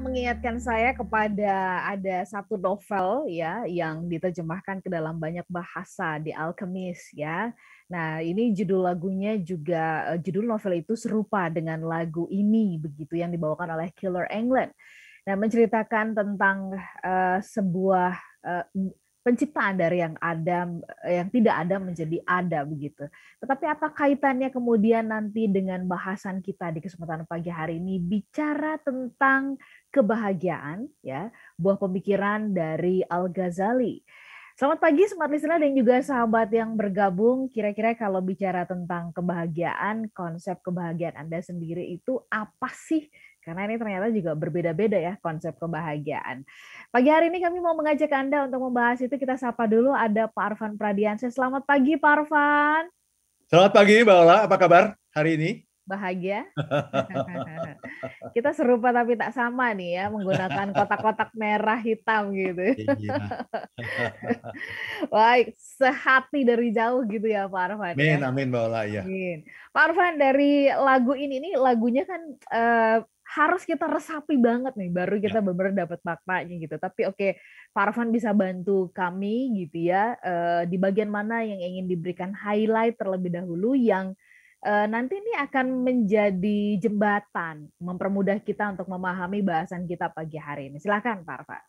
mengingatkan saya kepada ada satu novel ya yang diterjemahkan ke dalam banyak bahasa di Alchemist ya. Nah, ini judul lagunya juga eh, judul novel itu serupa dengan lagu ini begitu yang dibawakan oleh Killer England. Nah, menceritakan tentang uh, sebuah uh, penciptaan dari yang ada eh, yang tidak ada menjadi ada begitu. Tetapi apa kaitannya kemudian nanti dengan bahasan kita di kesempatan pagi hari ini bicara tentang kebahagiaan ya, buah pemikiran dari Al-Ghazali. Selamat pagi smart listener dan juga sahabat yang bergabung. Kira-kira kalau bicara tentang kebahagiaan, konsep kebahagiaan Anda sendiri itu apa sih karena ini ternyata juga berbeda-beda ya konsep kebahagiaan. Pagi hari ini kami mau mengajak Anda untuk membahas itu. Kita sapa dulu ada Pak Arvan Pradiansyah. Selamat pagi Pak Arvan. Selamat pagi Mbak Ola, apa kabar hari ini? Bahagia. Kita serupa tapi tak sama nih ya, menggunakan kotak-kotak merah hitam gitu. Iya. Baik, sehati dari jauh gitu ya Pak Arvan. Amin, ya? amin Mbak Ola, ya. Amin. Pak Arvan dari lagu ini, ini lagunya kan uh, harus kita resapi banget nih baru ya. kita ya. benar-benar dapat maknanya gitu. Tapi oke, okay, Pak bisa bantu kami gitu ya uh, di bagian mana yang ingin diberikan highlight terlebih dahulu yang uh, nanti ini akan menjadi jembatan mempermudah kita untuk memahami bahasan kita pagi hari ini. silakan Pak Arfan.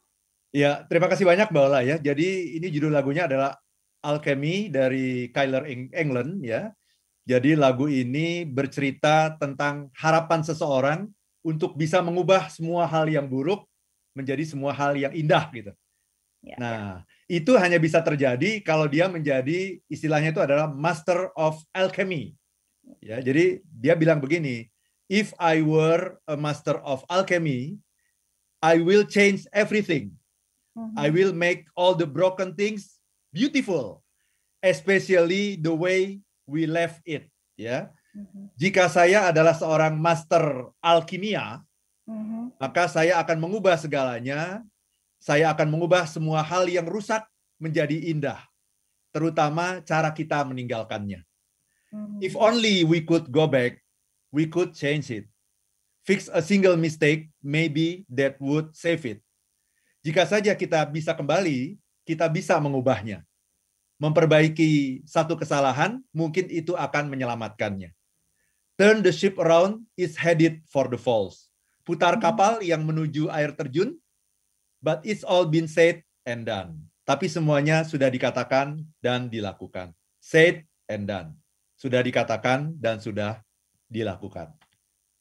Ya, terima kasih banyak Mbak Ola ya. Jadi ini judul lagunya adalah Alchemy dari Kyler England ya. Jadi lagu ini bercerita tentang harapan seseorang untuk bisa mengubah semua hal yang buruk menjadi semua hal yang indah gitu. Ya, nah, ya. itu hanya bisa terjadi kalau dia menjadi istilahnya itu adalah master of alchemy. Ya, jadi dia bilang begini, if I were a master of alchemy, I will change everything. I mm-hmm. will make all the broken things beautiful, especially the way we left it, ya. Jika saya adalah seorang master alkimia, mm-hmm. maka saya akan mengubah segalanya. Saya akan mengubah semua hal yang rusak menjadi indah, terutama cara kita meninggalkannya. Mm-hmm. If only we could go back, we could change it. Fix a single mistake, maybe that would save it. Jika saja kita bisa kembali, kita bisa mengubahnya. Memperbaiki satu kesalahan, mungkin itu akan menyelamatkannya. Turn the ship around is headed for the falls. Putar hmm. kapal yang menuju air terjun, but it's all been said and done. Tapi semuanya sudah dikatakan dan dilakukan. Said and done. Sudah dikatakan dan sudah dilakukan.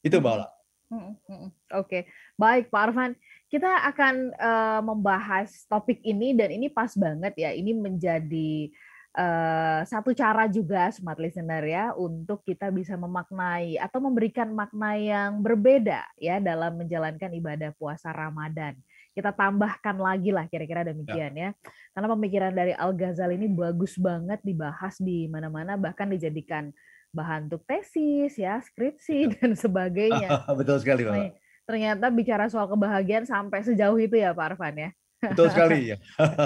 Itu bala. Hmm, hmm, Oke, okay. baik Pak Arfan. Kita akan uh, membahas topik ini dan ini pas banget ya. Ini menjadi Eh, satu cara juga smart listener ya untuk kita bisa memaknai atau memberikan makna yang berbeda ya dalam menjalankan ibadah puasa Ramadan. Kita tambahkan lagi lah kira-kira demikian ya. ya. Karena pemikiran dari Al Ghazali ini bagus banget dibahas di mana-mana bahkan dijadikan bahan untuk tesis ya, skripsi ya. dan sebagainya. Betul sekali, Pak. Ternyata bicara soal kebahagiaan sampai sejauh itu ya Pak Arfan ya. Betul sekali ya.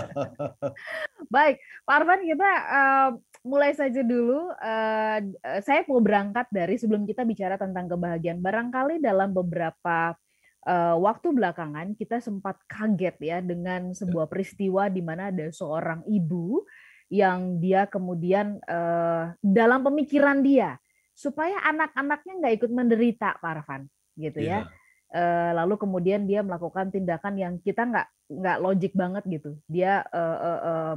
Baik, Pak Arvan kita uh, mulai saja dulu. Uh, saya mau berangkat dari sebelum kita bicara tentang kebahagiaan. Barangkali dalam beberapa uh, waktu belakangan kita sempat kaget ya dengan sebuah peristiwa di mana ada seorang ibu yang dia kemudian uh, dalam pemikiran dia supaya anak-anaknya nggak ikut menderita, Pak Arvan, gitu yeah. ya iya. Eh, lalu kemudian dia melakukan tindakan yang kita nggak nggak logik banget gitu dia uh, uh, uh,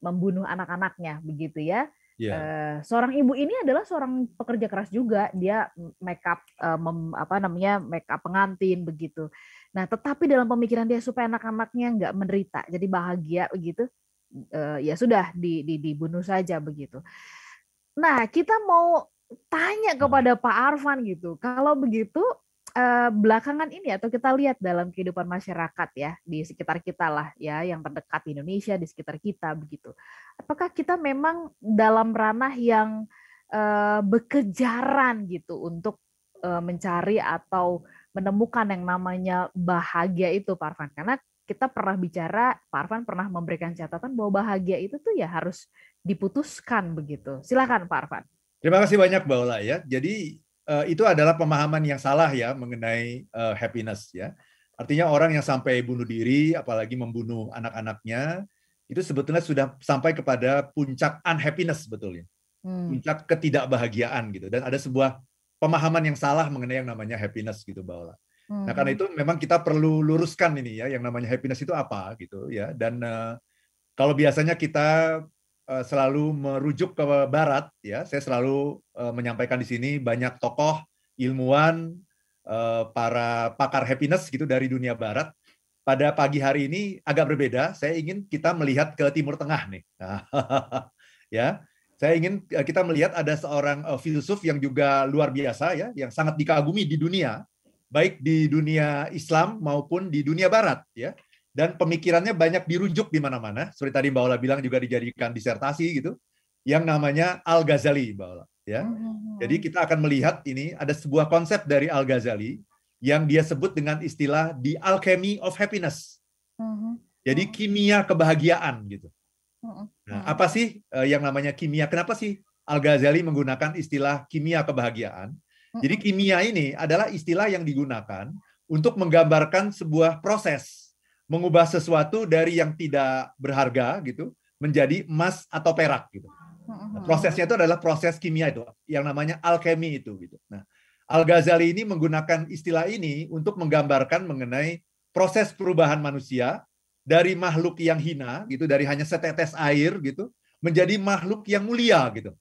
membunuh anak-anaknya begitu ya Yeah. Iya. Uh, seorang ibu ini adalah seorang pekerja keras juga. Dia make up uh, mem, apa namanya make up pengantin begitu. Nah, tetapi dalam pemikiran dia supaya anak-anaknya nggak menderita, jadi bahagia begitu, uh, ya sudah di, di, dibunuh saja begitu. Nah, kita mau tanya hmm. kepada Pak Arfan gitu. Kalau begitu uh, belakangan ini atau kita lihat dalam kehidupan masyarakat ya di sekitar kita lah ya yang terdekat di Indonesia di sekitar kita begitu. Apakah kita memang dalam ranah yang uh, eh, bekejaran gitu untuk uh, mencari atau menemukan yang namanya bahagia itu Parvan? Karena kita pernah bicara Parvan pernah memberikan catatan bahwa bahagia itu tuh ya harus diputuskan begitu. Silakan Parvan. Terima kasih banyak Mbak Ola ya. Jadi Eh, itu adalah pemahaman yang salah ya mengenai uh, happiness ya. Artinya orang yang sampai bunuh diri, apalagi membunuh anak-anaknya, itu sebetulnya sudah sampai kepada puncak unhappiness sebetulnya, hmm. puncak ketidakbahagiaan gitu. Dan ada sebuah pemahaman yang salah mengenai yang namanya happiness gitu, Baola. Hmm. Nah karena hmm. itu memang kita perlu luruskan ini ya, yang namanya happiness itu apa gitu ya. Dan uh, kalau biasanya kita Eh, selalu merujuk ke barat ya saya selalu uh, menyampaikan di sini banyak tokoh ilmuwan uh, para pakar happiness gitu dari dunia barat pada pagi hari ini agak berbeda saya ingin kita melihat ke timur tengah nih ya saya ingin kita melihat ada seorang uh, filsuf yang juga luar biasa ya yang sangat dikagumi di dunia baik di dunia Islam maupun di dunia barat ya dan pemikirannya banyak dirujuk di mana-mana. Seperti tadi Mbak Ola bilang juga dijadikan disertasi gitu, yang namanya Al Ghazali, Mbak Ola. Ya, hmm. jadi kita akan melihat ini ada sebuah konsep dari Al Ghazali yang dia sebut dengan istilah the alchemy of happiness. Hmm. Jadi hmm. kimia kebahagiaan gitu. Nah, apa sih eh, yang namanya kimia? Kenapa sih Al Ghazali menggunakan istilah kimia kebahagiaan? Jadi kimia ini adalah istilah yang digunakan untuk menggambarkan sebuah proses mengubah sesuatu dari yang tidak berharga gitu menjadi emas atau perak gitu. Nah, prosesnya itu adalah proses kimia itu yang namanya alkemi itu gitu. Nah, Al Ghazali ini menggunakan istilah ini untuk menggambarkan mengenai proses perubahan manusia dari makhluk yang hina gitu dari hanya setetes air gitu menjadi makhluk yang mulia gitu.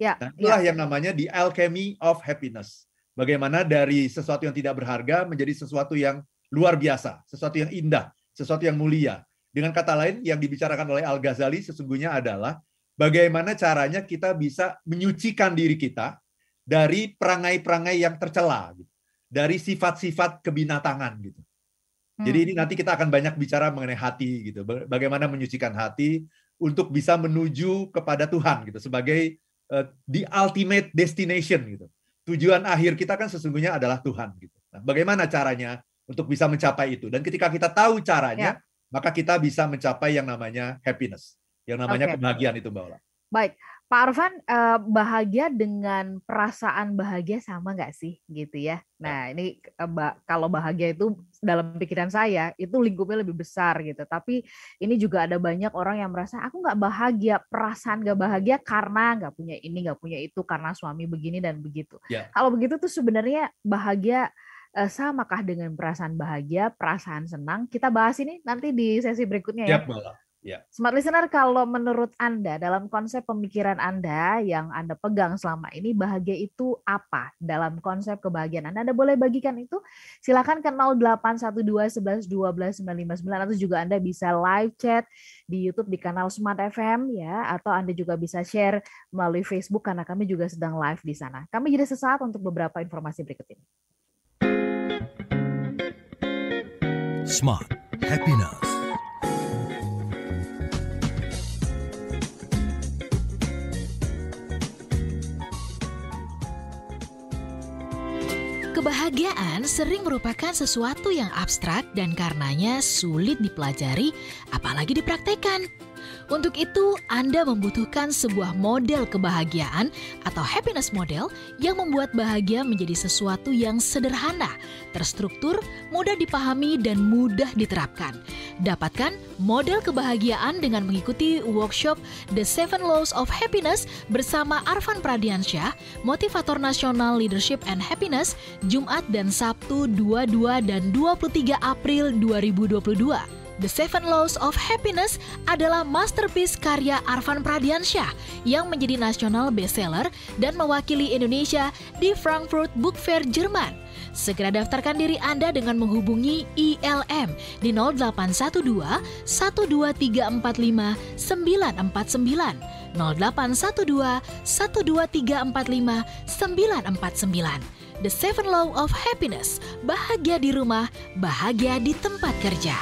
Ya, nah, ya. itulah ya. yang namanya di alchemy of happiness. Bagaimana dari sesuatu yang tidak berharga menjadi sesuatu yang luar biasa, sesuatu yang indah, sesuatu yang mulia. Dengan kata lain, yang dibicarakan oleh Al-Ghazali sesungguhnya adalah bagaimana caranya kita bisa menyucikan diri kita dari perangai-perangai yang tercela, gitu. dari sifat-sifat kebinatangan. Gitu. Jadi ini hmm. nanti kita akan banyak bicara mengenai hati, gitu, bagaimana menyucikan hati untuk bisa menuju kepada Tuhan, gitu, sebagai uh, the ultimate destination, gitu. Tujuan akhir kita kan sesungguhnya adalah Tuhan, gitu. Nah, bagaimana caranya untuk bisa mencapai itu. Dan ketika kita tahu caranya, ya. maka kita bisa mencapai yang namanya happiness, yang namanya okay. kebahagiaan itu, Mbak Ola. Baik, Pak Arvan, eh, bahagia dengan perasaan bahagia sama nggak sih, gitu ya? Nah, ini eh, kalau bahagia itu dalam pikiran saya itu lingkupnya lebih besar gitu. Tapi ini juga ada banyak orang yang merasa aku nggak bahagia, perasaan nggak bahagia karena nggak punya ini, nggak punya itu, karena suami begini dan begitu. Ya. Kalau begitu tuh sebenarnya bahagia uh, samakah dengan perasaan bahagia, perasaan senang? Kita bahas ini nanti di sesi berikutnya ya. Yep, Yeah. Smart listener, kalau menurut Anda dalam konsep pemikiran Anda yang Anda pegang selama ini bahagia itu apa dalam konsep kebahagiaan Anda? Anda boleh bagikan itu. Silakan ke 0812 sembilan lima sembilan atau juga Anda bisa live chat di YouTube di kanal Smart FM ya atau Anda juga bisa share melalui Facebook karena kami juga sedang live di sana. Kami jadi sesaat untuk beberapa informasi berikut ini. Smart Happiness. Kebahagiaan sering merupakan sesuatu yang abstrak dan karenanya sulit dipelajari apalagi dipraktekkan. Untuk itu, Anda membutuhkan sebuah model kebahagiaan atau happiness model yang membuat bahagia menjadi sesuatu yang sederhana, terstruktur, mudah dipahami, dan mudah diterapkan. Dapatkan model kebahagiaan dengan mengikuti workshop The Seven Laws of Happiness bersama Arvan Pradiansyah, motivator nasional Leadership and Happiness, Jumat dan Sabtu 22 dan 23 April 2022. The Seven Laws of Happiness adalah masterpiece karya Arvan Pradiansyah yang menjadi nasional bestseller dan mewakili Indonesia di Frankfurt Book Fair Jerman. Segera daftarkan diri Anda dengan menghubungi ILM di 0812 12345 949 0812 12345 949 The Seven Law of Happiness, bahagia di rumah, bahagia di tempat kerja.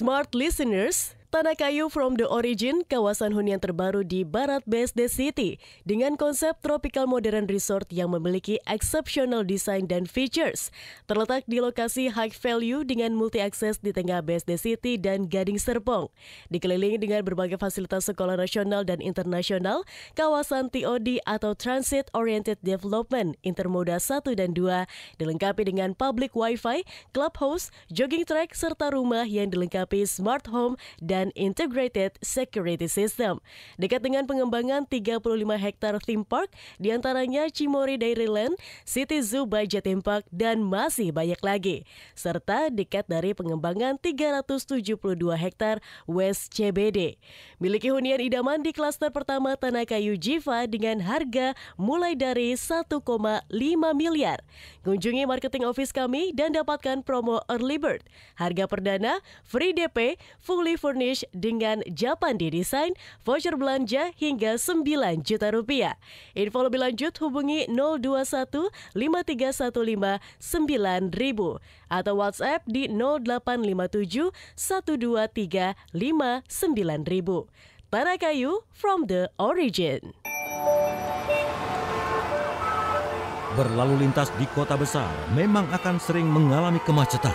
smart listeners Tanah Kayu From The Origin, kawasan hunian terbaru di Barat BSD City, dengan konsep tropical modern resort yang memiliki exceptional design dan features. Terletak di lokasi high value dengan multi-akses di tengah BSD City dan Gading Serpong. Dikelilingi dengan berbagai fasilitas sekolah nasional dan internasional, kawasan TOD atau Transit Oriented Development Intermoda 1 dan 2 dilengkapi dengan public wifi, clubhouse, jogging track, serta rumah yang dilengkapi smart home dan dan Integrated Security System. Dekat dengan pengembangan 35 hektar theme park, diantaranya Cimory Dairyland, City Zoo by Jatim Park, dan masih banyak lagi. Serta dekat dari pengembangan 372 hektar West CBD. Miliki hunian idaman di klaster pertama Tanah Kayu Jiva dengan harga mulai dari 1,5 miliar. Kunjungi marketing office kami dan dapatkan promo early bird. Harga perdana, free DP, fully furnished English dengan Japan Design, voucher belanja hingga 9 juta rupiah. Info lebih lanjut hubungi 021 5315 9000 atau WhatsApp di 0857 123 59000. Para Kayu from the origin. Berlalu lintas di kota besar memang akan sering mengalami kemacetan.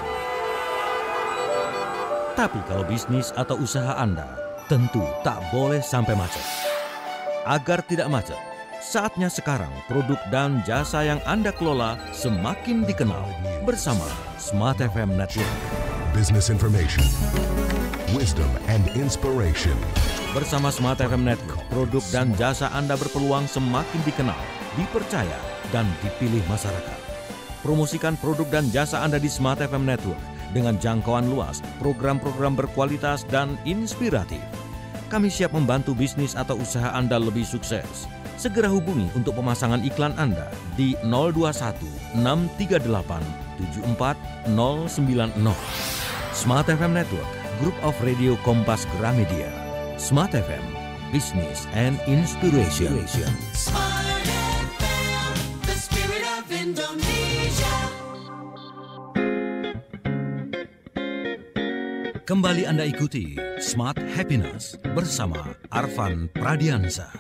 Tapi kalau bisnis atau usaha Anda, tentu tak boleh sampai macet. Agar tidak macet, saatnya sekarang produk dan jasa yang Anda kelola semakin dikenal bersama Smart FM Network. Business information, wisdom and inspiration. Bersama Smart FM Network, produk dan jasa Anda berpeluang semakin dikenal, dipercaya, dan dipilih masyarakat. Promosikan produk dan jasa Anda di Smart FM Network dengan jangkauan luas, program-program berkualitas dan inspiratif. Kami siap membantu bisnis atau usaha Anda lebih sukses. Segera hubungi untuk pemasangan iklan Anda di 021 638 74090. Smart FM Network, Group of Radio Kompas Gramedia. Smart FM, Business and Inspiration. Inspiration. Kembali Anda ikuti Smart Happiness bersama Arfan Pradiansa.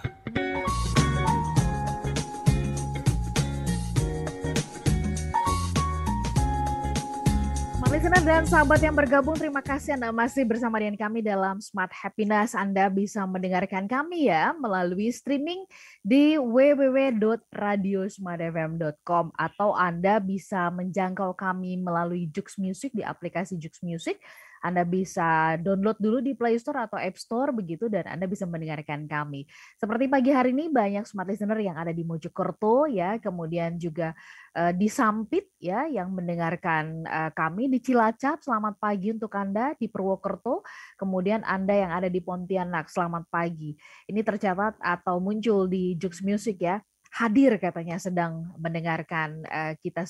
Listener dan sahabat yang bergabung, terima kasih Anda masih bersama dengan kami dalam Smart Happiness. Anda bisa mendengarkan kami ya melalui streaming di www.radiosmartfm.com atau Anda bisa menjangkau kami melalui Jux Music di aplikasi Jux Music anda bisa download dulu di Play Store atau App Store begitu dan Anda bisa mendengarkan kami. Seperti pagi hari ini banyak smart listener yang ada di Mojokerto ya, kemudian juga uh, di Sampit ya yang mendengarkan uh, kami di Cilacap. Selamat pagi untuk Anda di Purwokerto, kemudian Anda yang ada di Pontianak. Selamat pagi. Ini tercatat atau muncul di Jux Music ya hadir katanya sedang mendengarkan eh, kita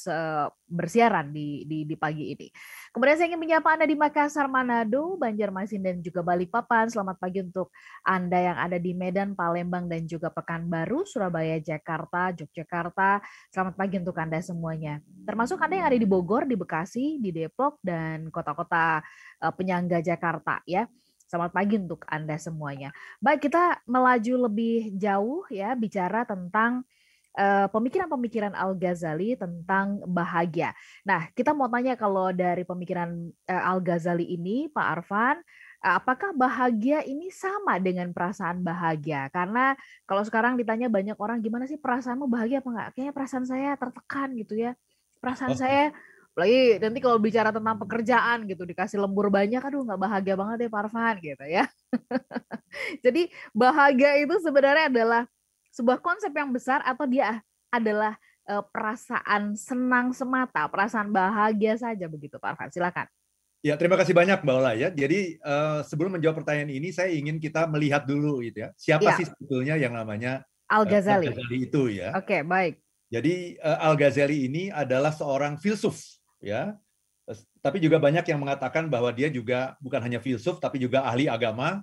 bersiaran di, di di pagi ini. Kemudian saya ingin menyapa Anda di Makassar, Manado, Banjarmasin dan juga Balikpapan. Selamat pagi untuk Anda yang ada di Medan, Palembang dan juga Pekanbaru, Surabaya, Jakarta, Yogyakarta. Selamat pagi untuk Anda semuanya. Termasuk Anda yang ada di Bogor, di Bekasi, di Depok dan kota-kota eh, penyangga Jakarta ya. Selamat pagi untuk Anda semuanya. Baik, kita melaju lebih jauh ya bicara tentang eh, pemikiran-pemikiran uh, Al-Ghazali tentang bahagia. Nah, kita mau tanya kalau dari pemikiran uh, eh, Al-Ghazali ini, Pak Arfan, apakah bahagia ini sama dengan perasaan bahagia? Karena kalau sekarang ditanya banyak orang gimana sih perasaanmu bahagia apa enggak? Kayaknya perasaan saya tertekan gitu ya. Perasaan oh. saya Apalagi nanti kalau bicara tentang pekerjaan gitu, dikasih lembur banyak, aduh nggak bahagia banget deh Parvan gitu ya. Jadi bahagia itu sebenarnya adalah sebuah konsep yang besar atau dia adalah eh, perasaan senang semata, perasaan bahagia saja begitu Parvan. Silakan. Ya, terima kasih banyak Mbak Ola ya. Jadi uh, sebelum menjawab pertanyaan ini saya ingin kita melihat dulu gitu ya. Siapa ya. sih sebetulnya yang namanya eh, Al-Ghazali. Uh, Al-Ghazali itu ya. Oke, okay, baik. Jadi Al-Ghazali ini adalah seorang filsuf ya. Tapi juga banyak yang mengatakan bahwa dia juga bukan hanya filsuf tapi juga ahli agama,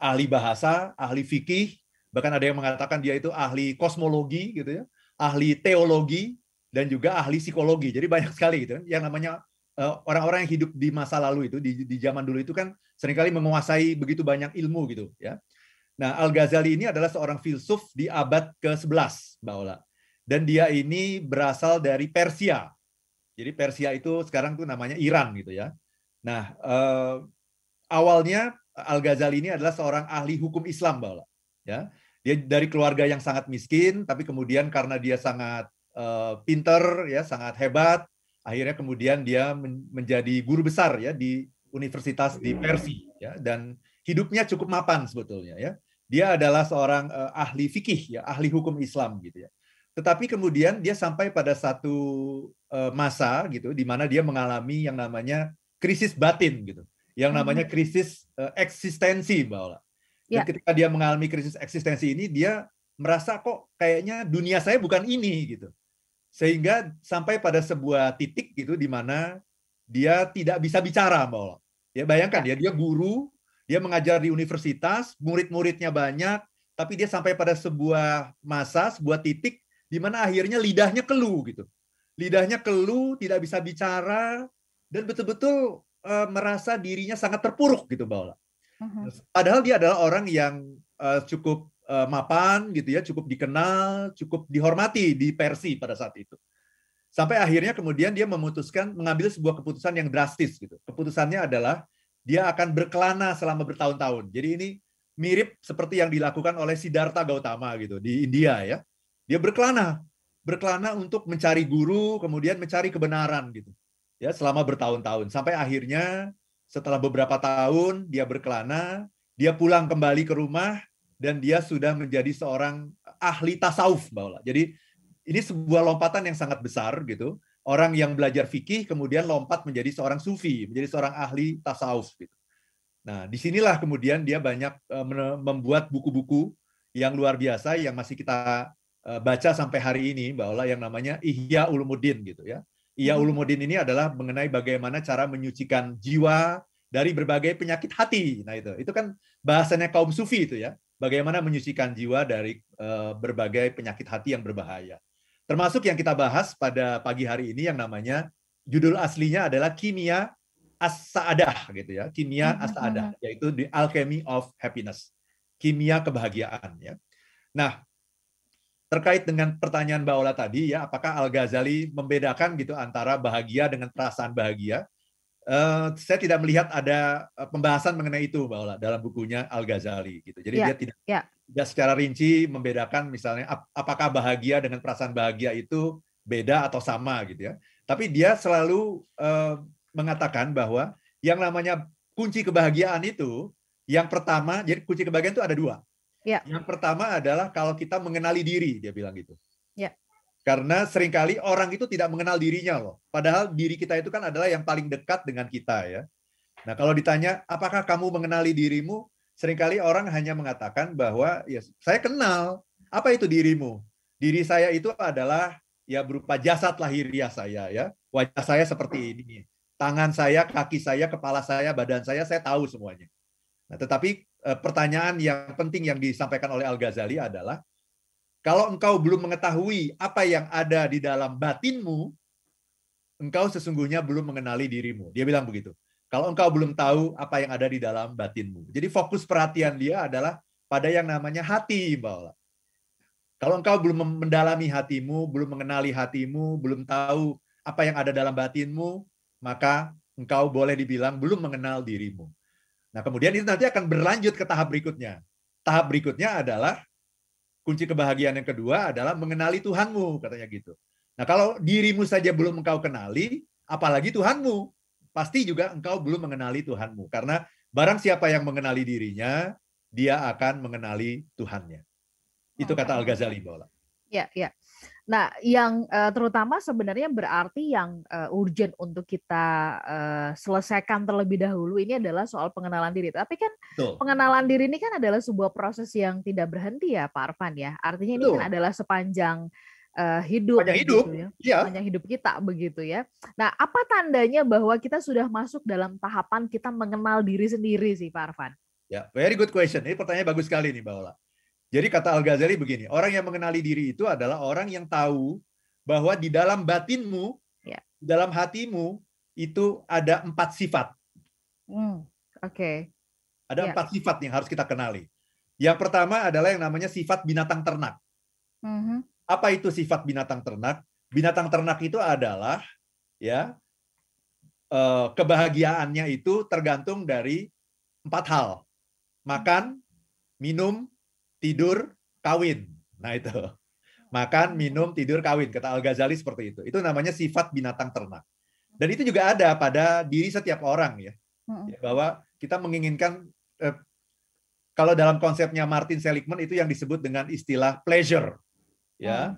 ahli bahasa, ahli fikih, bahkan ada yang mengatakan dia itu ahli kosmologi gitu ya, ahli teologi dan juga ahli psikologi. Jadi banyak sekali gitu kan. yang namanya e, orang-orang yang hidup di masa lalu itu di, di zaman dulu itu kan seringkali menguasai begitu banyak ilmu gitu ya. Nah, Al-Ghazali ini adalah seorang filsuf di abad ke-11, Mbak Ola. Dan dia ini berasal dari Persia. Jadi Persia itu sekarang tuh namanya Iran gitu ya. Nah, eh, awalnya Al-Ghazali ini adalah seorang ahli hukum Islam, Bala. Ya. Dia dari keluarga yang sangat miskin, tapi kemudian karena dia sangat eh, pinter, ya, sangat hebat, akhirnya kemudian dia men menjadi guru besar ya di universitas di Persia, ya, dan hidupnya cukup mapan sebetulnya, ya. Dia adalah seorang eh, ahli fikih, ya, ahli hukum Islam gitu ya. Tetapi kemudian dia sampai pada satu Eh, masa gitu di mana dia mengalami yang namanya krisis batin gitu yang hmm. namanya krisis uh, eksistensi mbak Ola. Ya. ketika dia mengalami krisis eksistensi ini dia merasa kok kayaknya dunia saya bukan ini gitu sehingga sampai pada sebuah titik gitu di mana dia tidak bisa bicara mbak Ya bayangkan ya. ya dia guru dia mengajar di universitas murid-muridnya banyak tapi dia sampai pada sebuah masa sebuah titik di mana akhirnya lidahnya keluh gitu lidahnya keluh, tidak bisa bicara, dan betul-betul uh, merasa dirinya sangat terpuruk gitu Baola. Mm-hmm. Uh-huh. Padahal dia adalah orang yang uh, cukup uh, mapan gitu ya, cukup dikenal, cukup dihormati di Persi pada saat itu. Sampai akhirnya kemudian dia memutuskan mengambil sebuah keputusan yang drastis gitu. Keputusannya adalah dia akan berkelana selama bertahun-tahun. Jadi ini mirip seperti yang dilakukan oleh Siddhartha Gautama gitu di India ya. Dia berkelana berkelana untuk mencari guru, kemudian mencari kebenaran gitu. Ya, selama bertahun-tahun sampai akhirnya setelah beberapa tahun dia berkelana, dia pulang kembali ke rumah dan dia sudah menjadi seorang ahli tasawuf, Mbak Jadi ini sebuah lompatan yang sangat besar gitu. Orang yang belajar fikih kemudian lompat menjadi seorang sufi, menjadi seorang ahli tasawuf gitu. Nah, disinilah kemudian dia banyak e, membuat buku-buku yang luar biasa yang masih kita Eh, baca sampai hari ini bahwa yang namanya Ihya Ulumuddin gitu ya. Ihya hmm. Ulumuddin ini adalah mengenai bagaimana cara menyucikan jiwa dari berbagai penyakit hati. Nah itu, itu kan bahasanya kaum sufi itu ya. Bagaimana menyucikan jiwa dari eh, berbagai penyakit hati yang berbahaya. Termasuk yang kita bahas pada pagi hari ini yang namanya judul aslinya adalah Kimia As-Sa'adah gitu ya. Kimia hmm, hmm, As-Sa'adah yaitu The Alchemy of Happiness. Kimia kebahagiaan ya. Nah, terkait dengan pertanyaan Mbak Ola tadi ya apakah Al Ghazali membedakan gitu antara bahagia dengan perasaan bahagia uh, saya tidak melihat ada eh, pembahasan mengenai itu Mbak Ola dalam bukunya Al Ghazali gitu jadi yeah. dia tidak yeah. tidak secara rinci membedakan misalnya ap apakah bahagia dengan perasaan bahagia itu beda atau sama gitu ya tapi dia selalu uh, mengatakan bahwa yang namanya kunci kebahagiaan itu yang pertama jadi kunci kebahagiaan itu ada dua Ya. Yang pertama adalah kalau kita mengenali diri, dia bilang gitu. Ya. Karena seringkali orang itu tidak mengenal dirinya loh. Padahal diri kita itu kan adalah yang paling dekat dengan kita ya. Nah kalau ditanya apakah kamu mengenali dirimu, seringkali orang hanya mengatakan bahwa ya saya kenal. Apa itu dirimu? Diri saya itu adalah ya berupa jasad lahiriah saya ya. Wajah saya seperti ini. Tangan saya, kaki saya, kepala saya, badan saya, saya tahu semuanya. Nah, tetapi Eh, pertanyaan yang penting yang disampaikan oleh Al Ghazali adalah kalau engkau belum mengetahui apa yang ada di dalam batinmu, engkau sesungguhnya belum mengenali dirimu. Dia bilang begitu. Kalau engkau belum tahu apa yang ada di dalam batinmu. Jadi fokus perhatian dia adalah pada yang namanya hati, Mbak Kalau engkau belum mendalami hatimu, belum mengenali hatimu, belum tahu apa yang ada dalam batinmu, maka engkau boleh dibilang belum mengenal dirimu. Nah, kemudian itu nanti akan berlanjut ke tahap berikutnya. Tahap berikutnya adalah kunci kebahagiaan yang kedua adalah mengenali Tuhanmu, katanya gitu. Nah, kalau dirimu saja belum engkau kenali, apalagi Tuhanmu. Pasti juga engkau belum mengenali Tuhanmu. Karena barang siapa yang mengenali dirinya, dia akan mengenali Tuhannya. Itu kata Al-Ghazali bahwa. Ya, ya, Nah, yang uh, terutama sebenarnya berarti yang uh, urgent untuk kita uh, selesaikan terlebih dahulu ini adalah soal pengenalan diri. Tapi kan Betul. pengenalan diri ini kan adalah sebuah proses yang tidak berhenti ya, Pak Arfan ya. Artinya Betul. ini kan adalah sepanjang uh, hidup, sepanjang gitu hidup, gitu ya. ya. sepanjang hidup kita begitu ya. Nah, apa tandanya bahwa kita sudah masuk dalam tahapan kita mengenal diri sendiri sih, Pak Arfan? Ya, very good question. Ini pertanyaan bagus sekali nih, Mbak Ola. Jadi kata Al-Ghazali begini, orang yang mengenali diri itu adalah orang yang tahu bahwa di dalam batinmu, ya. di dalam hatimu itu ada empat sifat. Hmm, Oke. Okay. Ada ya. empat sifat yang harus kita kenali. Yang pertama adalah yang namanya sifat binatang ternak. Mm-hmm. Apa itu sifat binatang ternak? Binatang ternak itu adalah ya eh, kebahagiaannya itu tergantung dari empat hal: makan, minum, tidur, kawin. Nah itu. Makan, minum, tidur, kawin. Kata Al-Ghazali seperti itu. Itu namanya sifat binatang ternak. Dan itu juga ada pada diri setiap orang ya. ya bahwa kita menginginkan eh, kalau dalam konsepnya Martin Seligman itu yang disebut dengan istilah pleasure. Ya. Mm.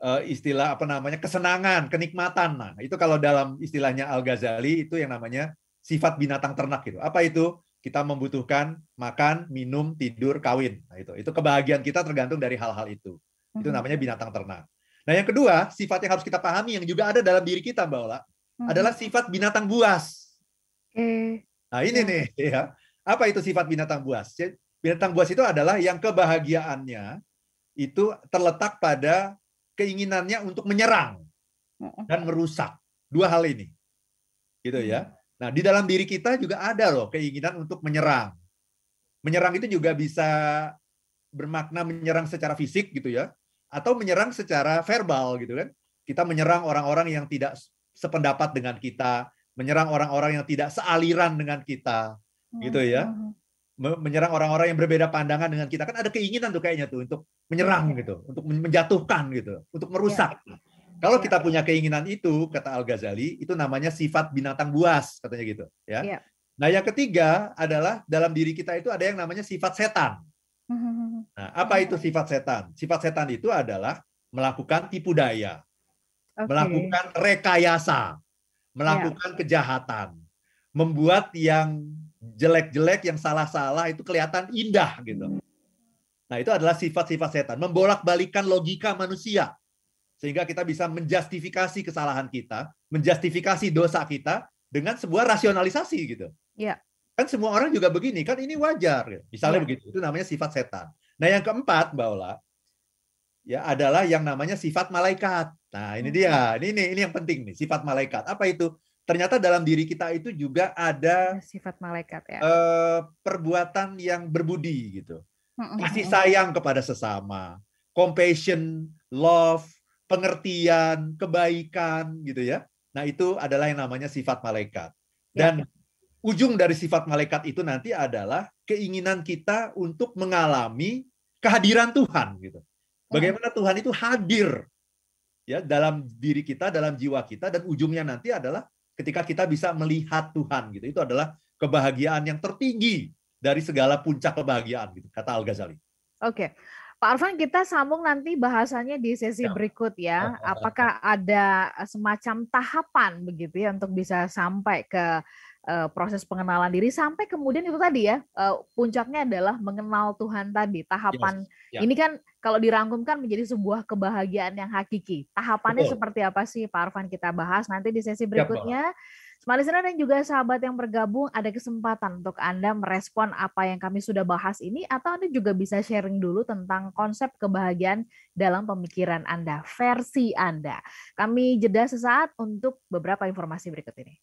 Eh, istilah apa namanya? kesenangan, kenikmatan. Nah, itu kalau dalam istilahnya Al-Ghazali itu yang namanya sifat binatang ternak gitu. Apa itu? kita membutuhkan makan, minum, tidur, kawin. Nah, itu itu kebahagiaan kita tergantung dari hal-hal itu. Itu mm-hmm. namanya binatang ternak. Nah, yang kedua, sifat yang harus kita pahami yang juga ada dalam diri kita, Mbak Ola, hmm. adalah sifat binatang buas. Nah, ini ya. nih ya. Apa itu sifat binatang buas? Binatang buas itu adalah yang kebahagiaannya itu terletak pada keinginannya untuk menyerang dan merusak. Dua hal ini. Gitu ya. Nah, di dalam diri kita juga ada loh keinginan untuk menyerang. Menyerang itu juga bisa bermakna menyerang secara fisik gitu ya, atau menyerang secara verbal gitu kan. Kita menyerang orang-orang yang tidak sependapat dengan kita, menyerang orang-orang yang tidak sealiran dengan kita, gitu ya. Menyerang orang-orang yang berbeda pandangan dengan kita kan ada keinginan tuh kayaknya tuh untuk menyerang gitu, untuk menjatuhkan gitu, untuk merusak. Ya kalau ya. kita punya keinginan itu, kata Al Ghazali, itu namanya sifat binatang buas, katanya gitu. Ya. ya. Nah, yang ketiga adalah dalam diri kita itu ada yang namanya sifat setan. Nah, apa itu sifat setan? Sifat setan itu adalah melakukan tipu daya, okay. melakukan rekayasa, melakukan yeah. kejahatan, membuat yang jelek-jelek, yang salah-salah itu kelihatan indah gitu. Nah, itu adalah sifat-sifat setan, membolak-balikan logika manusia sehingga kita bisa menjustifikasi kesalahan kita, menjustifikasi dosa kita dengan sebuah rasionalisasi gitu. Ya. Kan semua orang juga begini, kan ini wajar. Misalnya ya. begitu, itu namanya sifat setan. Nah yang keempat, Mbak Ola, ya adalah yang namanya sifat malaikat. Nah ini dia, hmm. ini ini, ini yang penting nih, sifat malaikat. Apa itu? Ternyata dalam diri kita itu juga ada ya, sifat malaikat ya. Eh, perbuatan yang berbudi gitu, hmm, hmm, kasih sayang kepada sesama, compassion, love, pengertian, kebaikan gitu ya. Nah, itu adalah yang namanya sifat malaikat. Ya, dan ya. ujung dari sifat malaikat itu nanti adalah keinginan kita untuk mengalami kehadiran Tuhan gitu. Oh. Bagaimana Tuhan itu hadir ya dalam diri kita, dalam jiwa kita dan ujungnya nanti adalah ketika kita bisa melihat Tuhan gitu. Itu adalah kebahagiaan yang tertinggi dari segala puncak kebahagiaan gitu kata Al Ghazali. Oke. Okay. Pak Arfan, kita sambung nanti bahasannya di sesi ya. berikut ya. Apakah ada semacam tahapan begitu ya untuk bisa sampai ke uh, proses pengenalan diri sampai kemudian itu tadi ya uh, puncaknya adalah mengenal Tuhan tadi tahapan yes. ya. ini kan kalau dirangkumkan menjadi sebuah kebahagiaan yang hakiki. Tahapannya Betul. seperti apa sih Pak Arfan kita bahas nanti di sesi berikutnya. Ya, Smart Listener dan juga sahabat yang bergabung, ada kesempatan untuk Anda merespon apa yang kami sudah bahas ini, atau Anda juga bisa sharing dulu tentang konsep kebahagiaan dalam pemikiran Anda, versi Anda. Kami jeda sesaat untuk beberapa informasi berikut ini.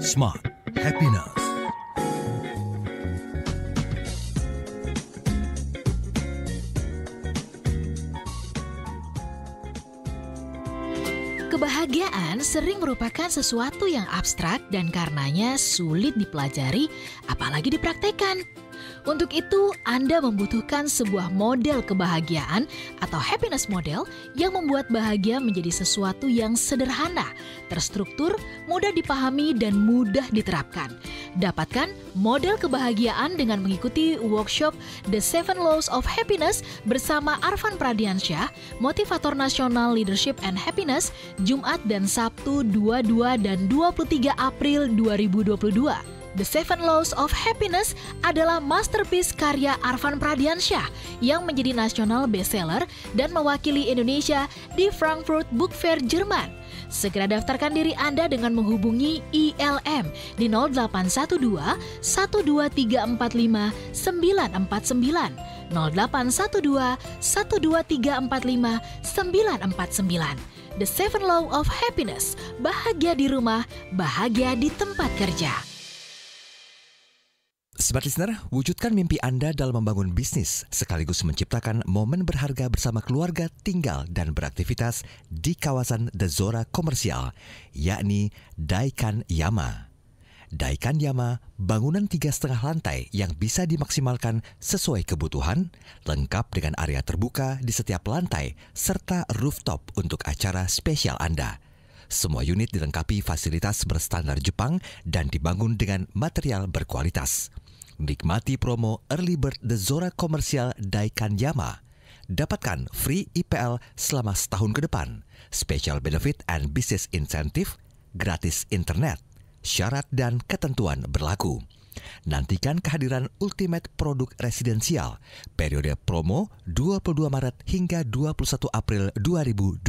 Smart Happiness Kebahagiaan sering merupakan sesuatu yang abstrak dan karenanya sulit dipelajari, apalagi dipraktekkan. Untuk itu, Anda membutuhkan sebuah model kebahagiaan atau happiness model yang membuat bahagia menjadi sesuatu yang sederhana, terstruktur, mudah dipahami, dan mudah diterapkan. Dapatkan model kebahagiaan dengan mengikuti workshop The Seven Laws of Happiness bersama Arvan Pradiansyah, motivator nasional Leadership and Happiness, Jumat dan Sabtu 22 dan 23 April 2022. The Seven Laws of Happiness adalah masterpiece karya Arvan Pradiansyah yang menjadi nasional bestseller dan mewakili Indonesia di Frankfurt Book Fair Jerman. Segera daftarkan diri Anda dengan menghubungi ILM di 0812 12345 949 0812 12345 949 The Seven Law of Happiness, bahagia di rumah, bahagia di tempat kerja. Smart Listener, wujudkan mimpi Anda dalam membangun bisnis sekaligus menciptakan momen berharga bersama keluarga tinggal dan beraktivitas di kawasan The Zora Komersial, yakni Daikan Yama. Daikan Yama, bangunan tiga setengah lantai yang bisa dimaksimalkan sesuai kebutuhan, lengkap dengan area terbuka di setiap lantai, serta rooftop untuk acara spesial Anda. Semua unit dilengkapi fasilitas berstandar Jepang dan dibangun dengan material berkualitas. Nikmati promo Early Bird The Zora Komersial Daikan Yama. Dapatkan free IPL selama setahun ke depan, special benefit and business incentive, gratis internet, syarat dan ketentuan berlaku. Nantikan kehadiran ultimate produk residensial, periode promo 22 Maret hingga 21 April 2022.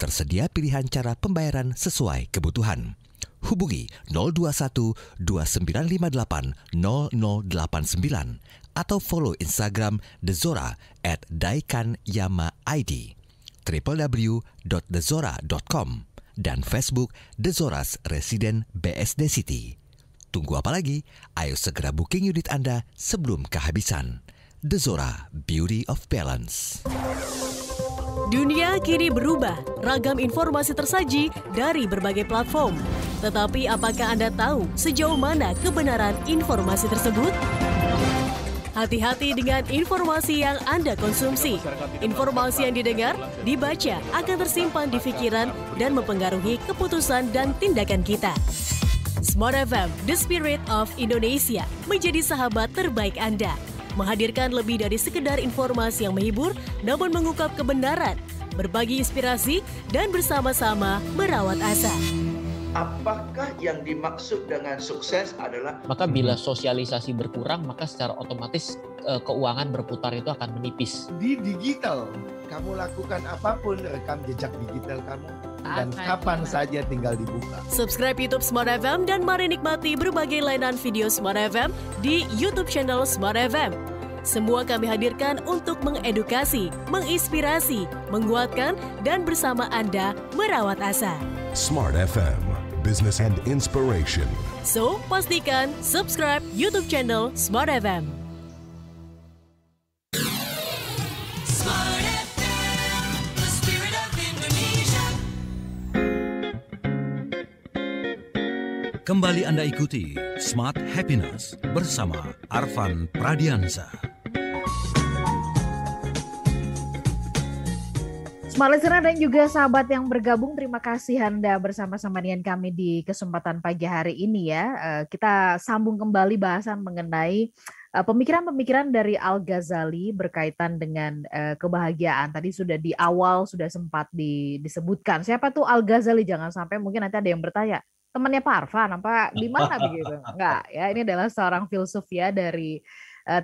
Tersedia pilihan cara pembayaran sesuai kebutuhan. Hubungi 021 2958 0089 atau follow Instagram Zora at Daikan Yama ID www.thezora.com dan Facebook Zora's Resident BSD City. Tunggu apa lagi? Ayo segera booking unit Anda sebelum kehabisan. Zora, Beauty of Balance. Dunia kini berubah, ragam informasi tersaji dari berbagai platform. Tetapi apakah Anda tahu sejauh mana kebenaran informasi tersebut? Hati-hati dengan informasi yang Anda konsumsi. Informasi yang didengar, dibaca akan tersimpan di pikiran dan mempengaruhi keputusan dan tindakan kita. Smart FM, The Spirit of Indonesia, menjadi sahabat terbaik Anda. Menghadirkan lebih dari sekedar informasi yang menghibur, namun mengungkap kebenaran, berbagi inspirasi, dan bersama-sama merawat asa apakah yang dimaksud dengan sukses adalah maka bila sosialisasi berkurang maka secara otomatis eh, keuangan berputar itu akan menipis di digital kamu lakukan apapun rekam jejak digital kamu dan Akan kapan saja tinggal dibuka. Subscribe YouTube Smart FM dan mari nikmati berbagai layanan video Smart FM di YouTube channel Smart FM. Semua kami hadirkan untuk mengedukasi, menginspirasi, menguatkan, dan bersama Anda merawat asa. Smart FM business and inspiration. So, pastikan subscribe YouTube channel Smart FM. Kembali Anda ikuti Smart Happiness bersama Arvan Pradiansa. Malaysia dan juga sahabat yang bergabung, terima kasih Anda bersama-sama dengan kami di kesempatan pagi hari ini ya. Eh, kita sambung kembali bahasan mengenai eh, pemikiran-pemikiran dari Al-Ghazali berkaitan dengan eh, kebahagiaan. Tadi sudah di awal sudah sempat di, disebutkan. Siapa tuh Al-Ghazali? Jangan sampai mungkin nanti ada yang bertanya, temannya Pak Arfan apa di mana begitu? Enggak, ya ini adalah seorang filsuf ya dari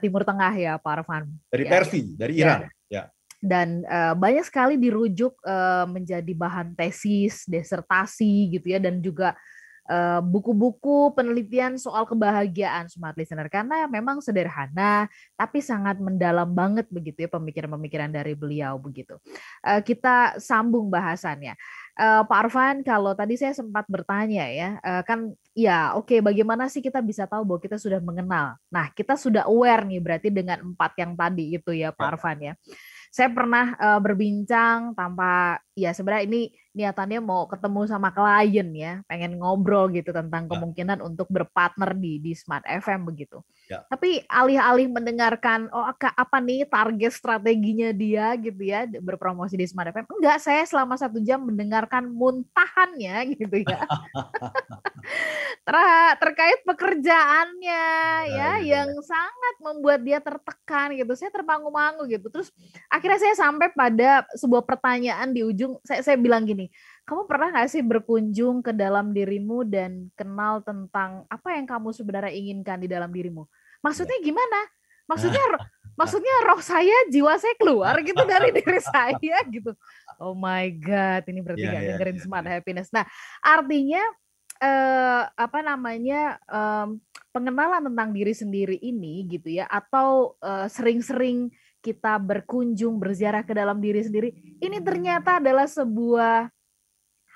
Timur Tengah ya Pak Arfan. Dari ya, ya. dari Iran. ya dan uh, banyak sekali dirujuk uh, menjadi bahan tesis, desertasi gitu ya dan juga buku eh, buku-buku penelitian soal kebahagiaan smart listener karena memang sederhana tapi sangat mendalam banget begitu ya pemikiran-pemikiran dari beliau begitu. Uh, kita sambung bahasannya. Uh, Pak Arvan. kalau tadi saya sempat bertanya ya, uh, kan ya oke okay, bagaimana sih kita bisa tahu bahwa kita sudah mengenal. Nah kita sudah aware nih berarti dengan empat yang tadi itu ya Pak Arvan ya. ya saya pernah uh, berbincang tanpa ya sebenarnya ini niatannya mau ketemu sama klien ya, pengen ngobrol gitu tentang ya. kemungkinan ya. untuk berpartner di di Smart FM begitu. Ya. Tapi alih-alih mendengarkan oh apa nih target strateginya dia gitu ya berpromosi di Smart FM, enggak saya selama satu jam mendengarkan muntahannya gitu ya. Ter terkait pekerjaannya iya, ya, ya, ya yang sangat membuat dia tertekan gitu. Saya terpangu mangu gitu. Terus akhirnya saya sampai pada sebuah pertanyaan di ujung saya saya bilang gini nih. Kamu pernah nggak sih berkunjung ke dalam dirimu dan kenal tentang apa yang kamu sebenarnya inginkan di dalam dirimu? Maksudnya iya. gimana? Maksudnya maksudnya roh saya, jiwa saya keluar gitu dari diri saya gitu. Oh my god, ini berarti yeah, gak yeah, dengerin yeah, smart yeah. happiness. Nah, artinya eh, apa namanya eh, pengenalan tentang diri sendiri ini gitu ya, atau sering eh, sering-sering kita berkunjung berziarah ke dalam diri sendiri ini ternyata adalah sebuah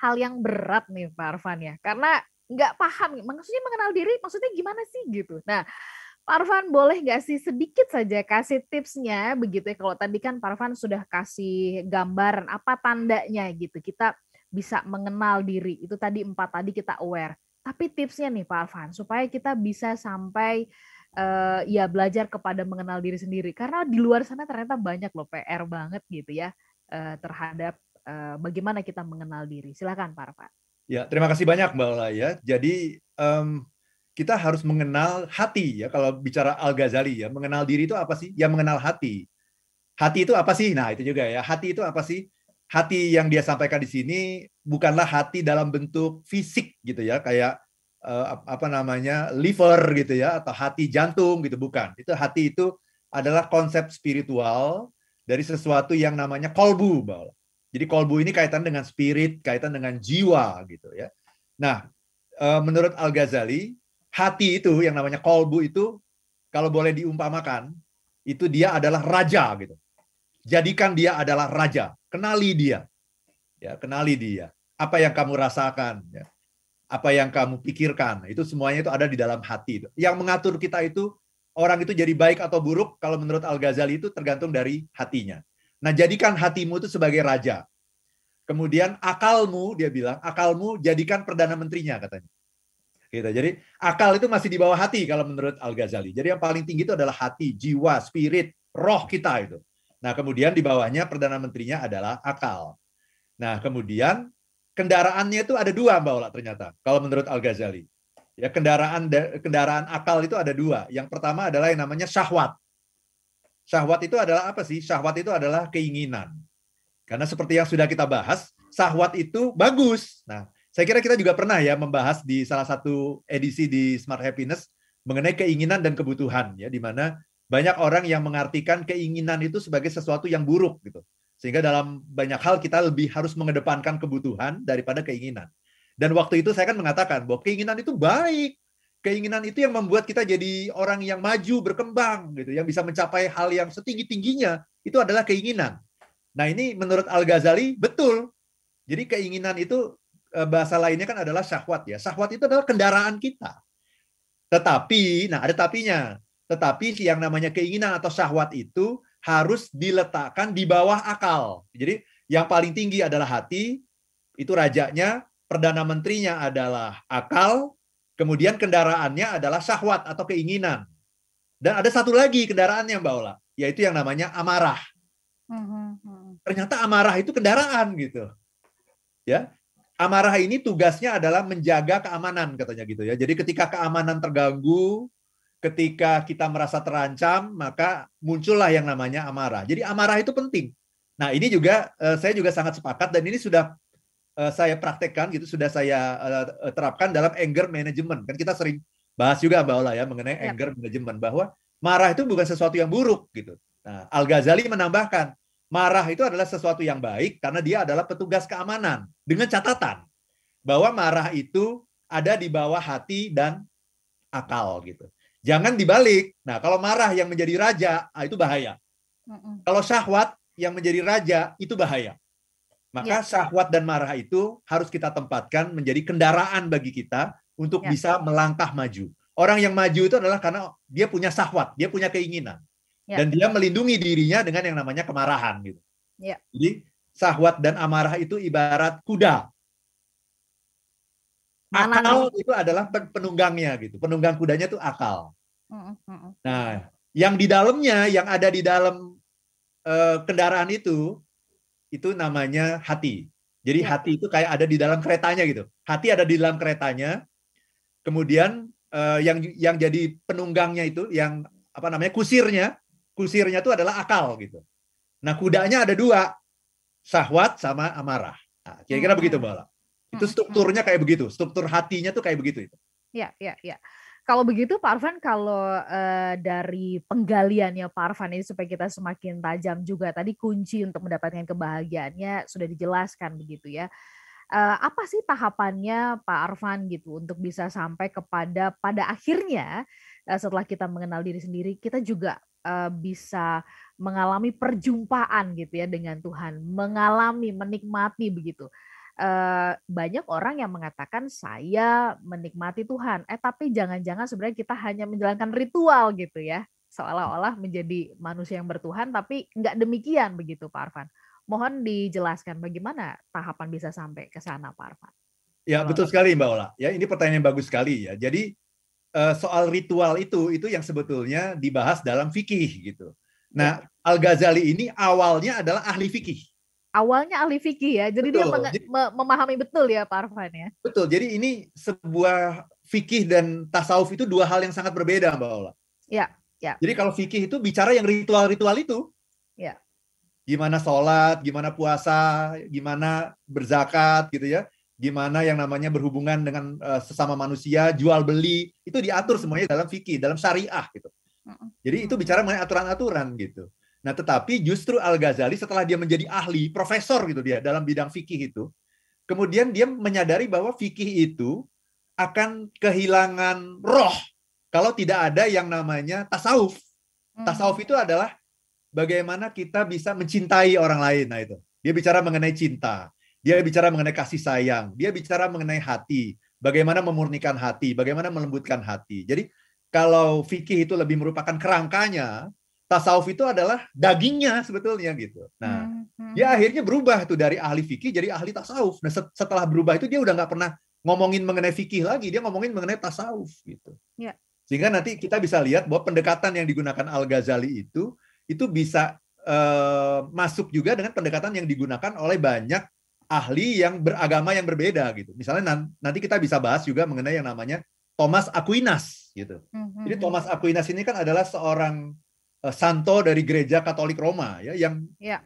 hal yang berat nih Pak Arfan ya karena nggak paham maksudnya mengenal diri maksudnya gimana sih gitu nah Pak Arfan boleh nggak sih sedikit saja kasih tipsnya begitu ya kalau tadi kan Pak Arfan sudah kasih gambaran apa tandanya gitu kita bisa mengenal diri itu tadi empat tadi kita aware tapi tipsnya nih Pak Arfan supaya kita bisa sampai uh, ya belajar kepada mengenal diri sendiri karena di luar sana ternyata banyak loh PR banget gitu ya uh, terhadap uh, bagaimana kita mengenal diri. Silakan Pak Arfa. Ya, terima kasih banyak Mbak Lala ya. Jadi um, kita harus mengenal hati ya kalau bicara Al Ghazali ya. Mengenal diri itu apa sih? Ya mengenal hati. Hati itu apa sih? Nah, itu juga ya. Hati itu apa sih? Hati yang dia sampaikan di sini bukanlah hati dalam bentuk fisik gitu ya, kayak uh, apa namanya liver gitu ya atau hati jantung gitu bukan. Itu hati itu adalah konsep spiritual dari sesuatu yang namanya kolbu. Bahwa. Jadi kolbu ini kaitan dengan spirit, kaitan dengan jiwa gitu ya. Nah, uh, menurut Al Ghazali, hati itu yang namanya kolbu itu kalau boleh diumpamakan itu dia adalah raja gitu. Jadikan dia adalah raja, kenali dia. Ya, kenali dia. Apa yang kamu rasakan ya apa yang kamu pikirkan itu semuanya itu ada di dalam hati yang mengatur kita itu orang itu jadi baik atau buruk kalau menurut Al Ghazali itu tergantung dari hatinya nah jadikan hatimu itu sebagai raja kemudian akalmu dia bilang akalmu jadikan perdana menterinya katanya kita gitu. jadi akal itu masih di bawah hati kalau menurut Al Ghazali jadi yang paling tinggi itu adalah hati jiwa spirit roh kita itu nah kemudian di bawahnya perdana menterinya adalah akal nah kemudian kendaraannya itu ada dua Mbak Ola ternyata kalau menurut Al Ghazali. Ya kendaraan kendaraan akal itu ada dua. Yang pertama adalah yang namanya syahwat. Syahwat itu adalah apa sih? Syahwat itu adalah keinginan. Karena seperti yang sudah kita bahas, syahwat itu bagus. Nah, saya kira kita juga pernah ya membahas di salah satu edisi di Smart Happiness mengenai keinginan dan kebutuhan ya di mana banyak orang yang mengartikan keinginan itu sebagai sesuatu yang buruk gitu. Sehingga dalam banyak hal kita lebih harus mengedepankan kebutuhan daripada keinginan. Dan waktu itu saya kan mengatakan bahwa keinginan itu baik. Keinginan itu yang membuat kita jadi orang yang maju, berkembang gitu, yang bisa mencapai hal yang setinggi-tingginya itu adalah keinginan. Nah, ini menurut Al-Ghazali betul. Jadi keinginan itu eh, bahasa lainnya kan adalah syahwat ya. Syahwat itu adalah kendaraan kita. Tetapi, nah ada tapinya. Tetapi yang namanya keinginan atau syahwat itu harus diletakkan di bawah akal. Jadi yang paling tinggi adalah hati, itu rajanya, perdana menterinya adalah akal, kemudian kendaraannya adalah syahwat atau keinginan. Dan ada satu lagi kendaraannya Mbak Ola, yaitu yang namanya amarah. Mm-hmm. Ternyata amarah itu kendaraan gitu. Ya. Amarah ini tugasnya adalah menjaga keamanan katanya gitu ya. Jadi ketika keamanan terganggu, ketika kita merasa terancam, maka muncullah yang namanya amarah. Jadi amarah itu penting. Nah, ini juga eh, saya juga sangat sepakat dan ini sudah eh, saya praktekkan gitu, sudah saya eh, terapkan dalam anger management. Kan kita sering bahas juga Mbak Ola ya mengenai ya. anger management bahwa marah itu bukan sesuatu yang buruk gitu. Nah, Al Ghazali menambahkan, marah itu adalah sesuatu yang baik karena dia adalah petugas keamanan dengan catatan bahwa marah itu ada di bawah hati dan akal gitu. Jangan dibalik. Nah, kalau marah yang menjadi raja, ah, itu bahaya. Mm-mm. Kalau syahwat yang menjadi raja, itu bahaya. Maka yeah. syahwat dan marah itu harus kita tempatkan menjadi kendaraan bagi kita untuk yeah. bisa melangkah maju. Orang yang maju itu adalah karena dia punya syahwat, dia punya keinginan. Yeah. Dan dia melindungi dirinya dengan yang namanya kemarahan gitu. Yeah. Jadi syahwat dan amarah itu ibarat kuda. Akal itu adalah penunggangnya gitu. Penunggang kudanya itu akal. Nah, yang di dalamnya, yang ada di dalam uh, kendaraan itu, itu namanya hati. Jadi ya. hati itu kayak ada di dalam keretanya gitu. Hati ada di dalam keretanya. Kemudian uh, yang yang jadi penunggangnya itu, yang apa namanya kusirnya, kusirnya itu adalah akal gitu. Nah kudanya ada dua, sahwat sama amarah. Nah, kira-kira hmm. begitu Mbak. Itu strukturnya kayak begitu. Struktur hatinya tuh kayak begitu itu. Ya, ya, ya. Kalau begitu Pak Arvan, kalau uh, dari penggaliannya Pak Arvan ini supaya kita semakin tajam juga, tadi kunci untuk mendapatkan kebahagiaannya sudah dijelaskan begitu ya. Uh, apa sih tahapannya Pak Arvan gitu untuk bisa sampai kepada pada akhirnya uh, setelah kita mengenal diri sendiri, kita juga uh, bisa mengalami perjumpaan gitu ya dengan Tuhan, mengalami, menikmati begitu banyak orang yang mengatakan saya menikmati Tuhan, eh tapi jangan-jangan sebenarnya kita hanya menjalankan ritual gitu ya, seolah-olah menjadi manusia yang bertuhan, tapi nggak demikian begitu Pak Arfan. Mohon dijelaskan bagaimana tahapan bisa sampai ke sana Pak Arfan. Ya betul sekali Mbak Ola. Ya ini pertanyaan yang bagus sekali ya. Jadi soal ritual itu itu yang sebetulnya dibahas dalam fikih gitu. Nah iya. Al Ghazali ini awalnya adalah ahli fikih awalnya ahli fikih ya. Jadi betul. dia meng- jadi, memahami betul ya Pak Arfan ya. Betul. Jadi ini sebuah fikih dan tasawuf itu dua hal yang sangat berbeda Mbak Ola. Ya, ya. Jadi kalau fikih itu bicara yang ritual-ritual itu. Ya. Gimana sholat, gimana puasa, gimana berzakat gitu ya. Gimana yang namanya berhubungan dengan uh, sesama manusia, jual beli, itu diatur semuanya dalam fikih, dalam syariah gitu. Jadi itu bicara mengenai aturan-aturan gitu. Nah, tetapi justru Al-Ghazali setelah dia menjadi ahli, profesor gitu dia dalam bidang fikih itu, kemudian dia menyadari bahwa fikih itu akan kehilangan roh kalau tidak ada yang namanya tasawuf. Hmm. Tasawuf itu adalah bagaimana kita bisa mencintai orang lain. Nah, itu. Dia bicara mengenai cinta, dia bicara mengenai kasih sayang, dia bicara mengenai hati, bagaimana memurnikan hati, bagaimana melembutkan hati. Jadi, kalau fikih itu lebih merupakan kerangkanya, tasawuf itu adalah dagingnya sebetulnya gitu. Nah, hmm, hmm. dia akhirnya berubah tuh dari ahli fikih jadi ahli tasawuf. Nah, setelah berubah itu dia udah nggak pernah ngomongin mengenai fikih lagi, dia ngomongin mengenai tasawuf gitu. Ya. Sehingga nanti kita bisa lihat bahwa pendekatan yang digunakan Al Ghazali itu itu bisa eh, masuk juga dengan pendekatan yang digunakan oleh banyak ahli yang beragama yang berbeda gitu. Misalnya nanti kita bisa bahas juga mengenai yang namanya Thomas Aquinas gitu. Mm -hmm. Jadi hmm. Thomas Aquinas ini kan adalah seorang Eh, santo dari gereja Katolik Roma ya yang ya.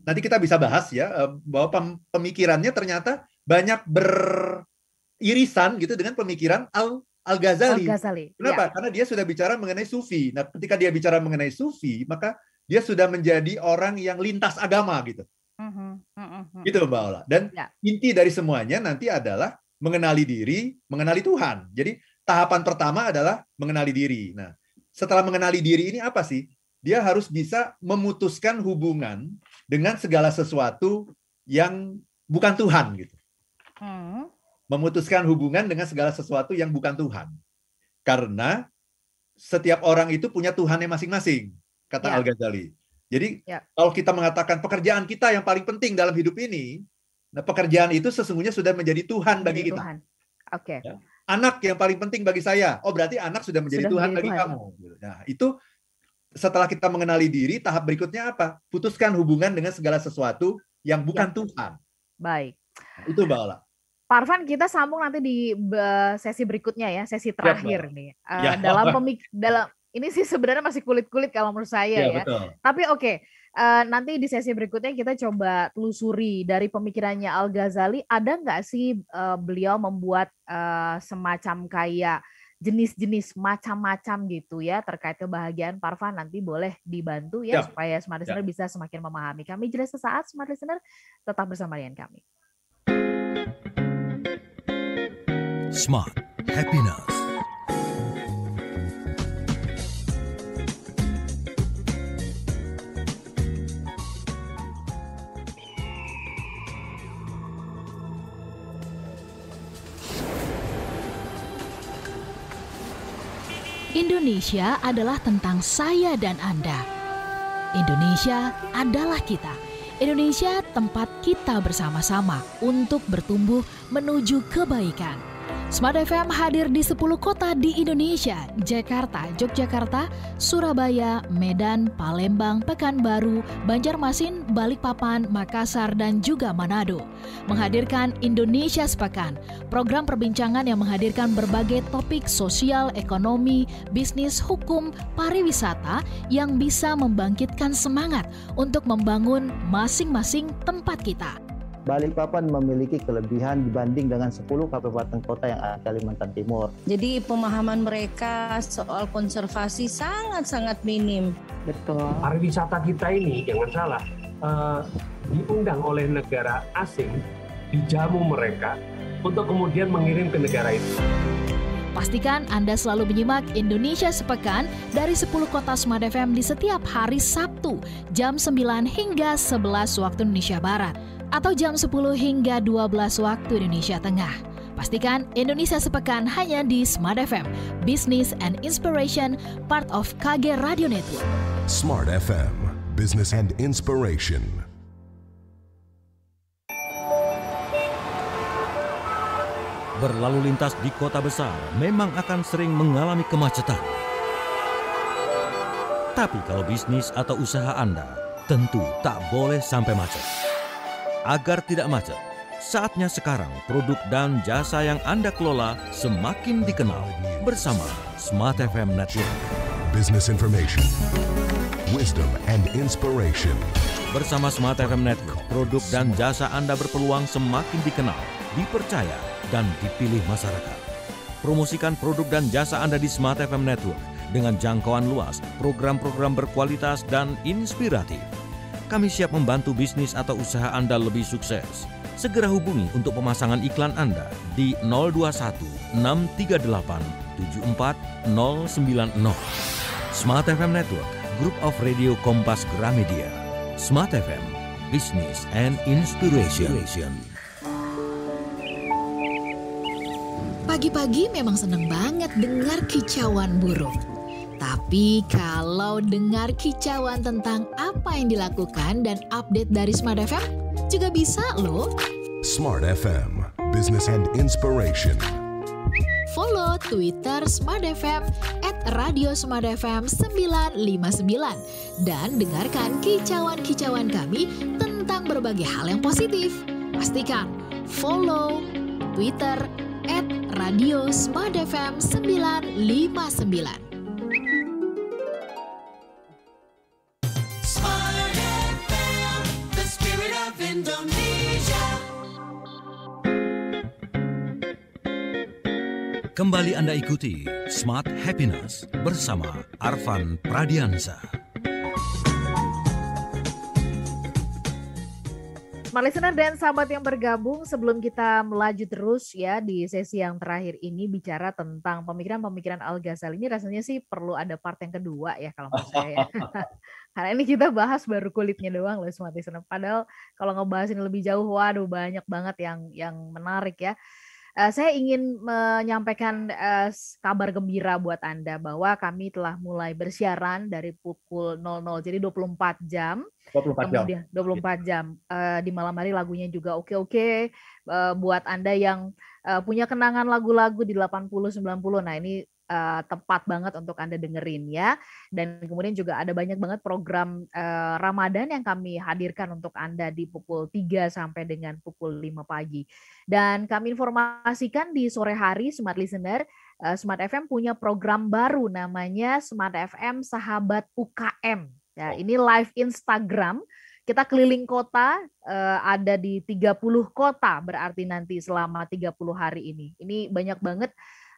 nanti kita bisa bahas ya eh, bahwa pemikirannya ternyata banyak beririsan gitu dengan pemikiran Al Al Ghazali. Al Ghazali. Ya. Kenapa? Ya. Karena dia sudah bicara mengenai sufi. Nah, ketika dia bicara mengenai sufi, maka dia sudah menjadi orang yang lintas agama gitu. Mm-hmm, mm-hmm. Gitu Mbak Ola. Dan ya. inti dari semuanya nanti adalah mengenali diri, mengenali Tuhan. Jadi tahapan pertama adalah mengenali diri. Nah, setelah mengenali diri ini apa sih? dia harus bisa memutuskan hubungan dengan segala sesuatu yang bukan Tuhan gitu. Hmm. Memutuskan hubungan dengan segala sesuatu yang bukan Tuhan. Karena setiap orang itu punya Tuhannya masing-masing, kata ya. Al-Ghazali. Jadi ya. kalau kita mengatakan pekerjaan kita yang paling penting dalam hidup ini, nah pekerjaan itu sesungguhnya sudah menjadi Tuhan bagi menjadi kita. Okay. Ya. Anak yang paling penting bagi saya. Oh, berarti anak sudah menjadi sudah Tuhan menjadi bagi Tuhan. kamu. Gitu. Nah, itu setelah kita mengenali diri, tahap berikutnya apa? Putuskan hubungan dengan segala sesuatu yang bukan ya. Tuhan. Baik. Itu Mbak Ola. Parvan, kita sambung nanti di sesi berikutnya ya, sesi terakhir ya, nih. Eh, uh, ya. Dalam pemik dalam ini sih sebenarnya masih kulit-kulit kalau menurut saya ya. ya. Tapi oke, okay, uh, eh, nanti di sesi berikutnya kita coba telusuri dari pemikirannya Al Ghazali, ada nggak sih uh, beliau membuat uh, semacam kayak jenis-jenis macam-macam gitu ya terkait kebahagiaan Parva nanti boleh dibantu ya, ya. supaya smart ya. listener ya. bisa semakin memahami. Kami jelas sesaat smart listener tetap bersama dengan kami. Smart Happiness Indonesia adalah tentang saya dan Anda. Indonesia adalah kita. Indonesia tempat kita bersama-sama untuk bertumbuh menuju kebaikan. Smart FM hadir di 10 kota di Indonesia, Jakarta, Yogyakarta, Surabaya, Medan, Palembang, Pekanbaru, Banjarmasin, Balikpapan, Makassar, dan juga Manado. Menghadirkan Indonesia Sepekan, program perbincangan yang menghadirkan berbagai topik sosial, ekonomi, bisnis, hukum, pariwisata yang bisa membangkitkan semangat untuk membangun masing-masing tempat kita. Balikpapan memiliki kelebihan dibanding dengan 10 kabupaten kota yang ada di Kalimantan Timur. Jadi pemahaman mereka soal konservasi sangat-sangat minim. Betul. Pariwisata kita ini jangan salah uh, diundang oleh negara asing, dijamu mereka untuk kemudian mengirim ke negara itu. Pastikan Anda selalu menyimak Indonesia Sepekan dari 10 kota Smart FM di setiap hari Sabtu jam 9 hingga 11 waktu Indonesia Barat atau jam 10 hingga 12 waktu Indonesia Tengah. Pastikan Indonesia Sepekan hanya di Smart FM, Business and Inspiration, part of KG Radio Network. Smart FM, Business and Inspiration. Berlalu lintas di kota besar memang akan sering mengalami kemacetan. Tapi kalau bisnis atau usaha Anda, tentu tak boleh sampai macet agar tidak macet. Saatnya sekarang produk dan jasa yang Anda kelola semakin dikenal bersama Smart FM Network. Business information, wisdom and inspiration. Bersama Smart FM Network, produk dan jasa Anda berpeluang semakin dikenal, dipercaya, dan dipilih masyarakat. Promosikan produk dan jasa Anda di Smart FM Network dengan jangkauan luas, program-program berkualitas dan inspiratif kami siap membantu bisnis atau usaha Anda lebih sukses. Segera hubungi untuk pemasangan iklan Anda di 021 638 74090. Smart FM Network, Group of Radio Kompas Gramedia. Smart FM, Business and Inspiration. Pagi-pagi memang senang banget dengar kicauan burung. Tapi kalau dengar kicauan tentang apa yang dilakukan dan update dari Smart FM, juga bisa loh. Smart FM, business and inspiration. Follow Twitter Smart FM at Radio Smart FM 959 dan dengarkan kicauan-kicauan kami tentang berbagai hal yang positif. Pastikan follow Twitter at Radio Smart FM 959. Kembali Anda ikuti Smart Happiness bersama Arvan Pradiansa. Smart listener dan sahabat yang bergabung, sebelum kita melaju terus ya di sesi yang terakhir ini bicara tentang pemikiran-pemikiran Al Ghazali ini rasanya sih perlu ada part yang kedua ya kalau menurut saya. Ya. Karena ini kita bahas baru kulitnya doang loh Smart listener. Padahal kalau ngebahas ini lebih jauh, waduh banyak banget yang yang menarik ya. Uh, saya ingin menyampaikan uh, kabar gembira buat Anda bahwa kami telah mulai bersiaran dari pukul 00 jadi 24 jam. 24 kemudian, iya. jam. 24 jam. Uh, eh, di malam hari lagunya juga oke-oke uh, buat Anda yang uh, punya kenangan lagu-lagu di 80 90. Nah, ini uh, tepat banget untuk Anda dengerin ya. Dan kemudian juga ada banyak banget program uh, Ramadan yang kami hadirkan untuk Anda di pukul 3 sampai dengan pukul 5 pagi. Dan kami informasikan di sore hari Smart Listener uh, Smart FM punya program baru namanya Smart FM Sahabat UKM. Ya, oh. ini live Instagram kita keliling kota ada di 30 kota berarti nanti selama 30 hari ini. Ini banyak banget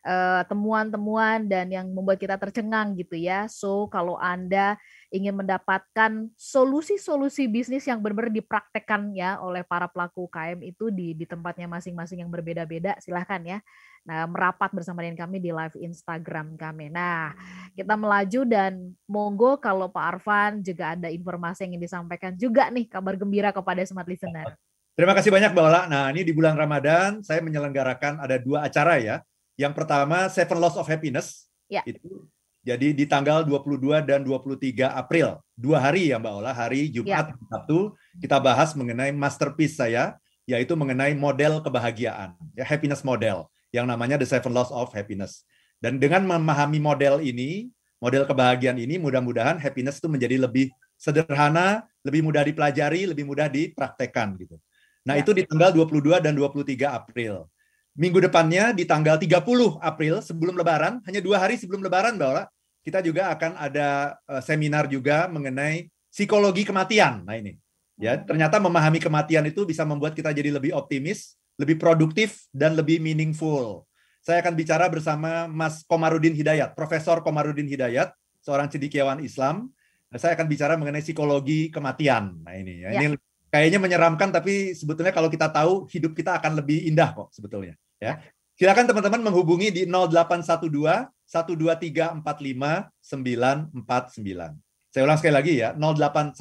Eh, temuan-temuan uh, dan yang membuat kita tercengang gitu ya. So, kalau Anda ingin mendapatkan solusi-solusi bisnis yang benar-benar dipraktekkan ya oleh para pelaku KM itu di di tempatnya masing-masing yang berbeda-beda, silahkan ya. Nah, merapat bersama dengan kami di live Instagram kami. Nah, kita melaju dan monggo kalau Pak Arfan juga ada informasi yang ingin disampaikan juga nih kabar gembira kepada smart listener. Terima kasih banyak Mbak Nah, ini di bulan Ramadan saya menyelenggarakan ada dua acara ya yang pertama Seven Laws of Happiness. Ya. Itu jadi di tanggal 22 dan 23 April, dua hari ya Mbak Ola, hari Jumat ya. Sabtu kita bahas mengenai masterpiece saya yaitu mengenai model kebahagiaan, ya happiness model yang namanya The Seven Laws of Happiness. Dan dengan memahami model ini, model kebahagiaan ini mudah-mudahan happiness itu menjadi lebih sederhana, lebih mudah dipelajari, lebih mudah dipraktekkan gitu. Nah, ya. itu di tanggal 22 dan 23 April minggu depannya di tanggal 30 April sebelum Lebaran, hanya dua hari sebelum Lebaran, Mbak Ola, kita juga akan ada eh, seminar juga mengenai psikologi kematian. Nah ini, ya ternyata memahami kematian itu bisa membuat kita jadi lebih optimis, lebih produktif, dan lebih meaningful. Saya akan bicara bersama Mas Komarudin Hidayat, Profesor Komarudin Hidayat, seorang cendikiawan Islam. Nah, saya akan bicara mengenai psikologi kematian. Nah ini, nah, ya. ini kayaknya menyeramkan, tapi sebetulnya kalau kita tahu hidup kita akan lebih indah kok sebetulnya. Ya. Silakan teman-teman menghubungi di 0812 123 45 949. Saya ulang sekali lagi ya, 0812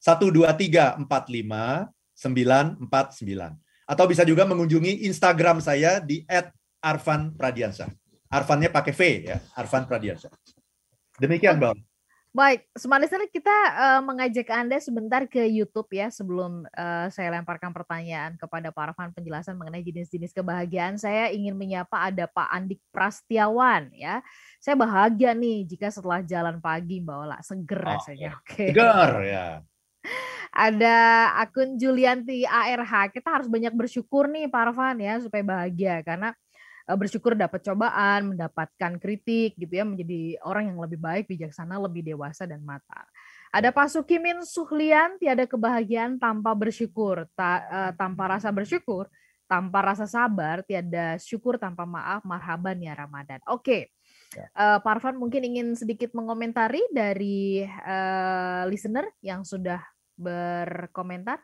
123 45 949. Atau bisa juga mengunjungi Instagram saya di @arvanpradiansa Arvannya pakai V ya, Arvan pradiansa Demikian, Bang. Baik, Semanisir kita uh, mengajak Anda sebentar ke YouTube ya sebelum uh, saya lemparkan pertanyaan kepada Pak Arfan penjelasan mengenai jenis-jenis kebahagiaan. Saya ingin menyapa ada Pak Andik Prastiawan ya. Saya bahagia nih jika setelah jalan pagi Mbak Ola, seger rasanya. Oh, ya. Oke. Okay. Seger ya. ada akun Julianti ARH. Kita harus banyak bersyukur nih Pak Arfan ya supaya bahagia karena Eh, bersyukur dapat cobaan, mendapatkan kritik gitu ya, menjadi orang yang lebih baik, bijaksana, lebih dewasa dan matang. Ada Pak Sukimin, Suhlian, tiada kebahagiaan tanpa bersyukur, Ta, uh, tanpa rasa bersyukur, tanpa rasa sabar, tiada syukur tanpa maaf, marhaban ya Ramadan. Oke, okay. Ya. uh, eh, Parvan mungkin ingin sedikit mengomentari dari uh, listener yang sudah berkomentar.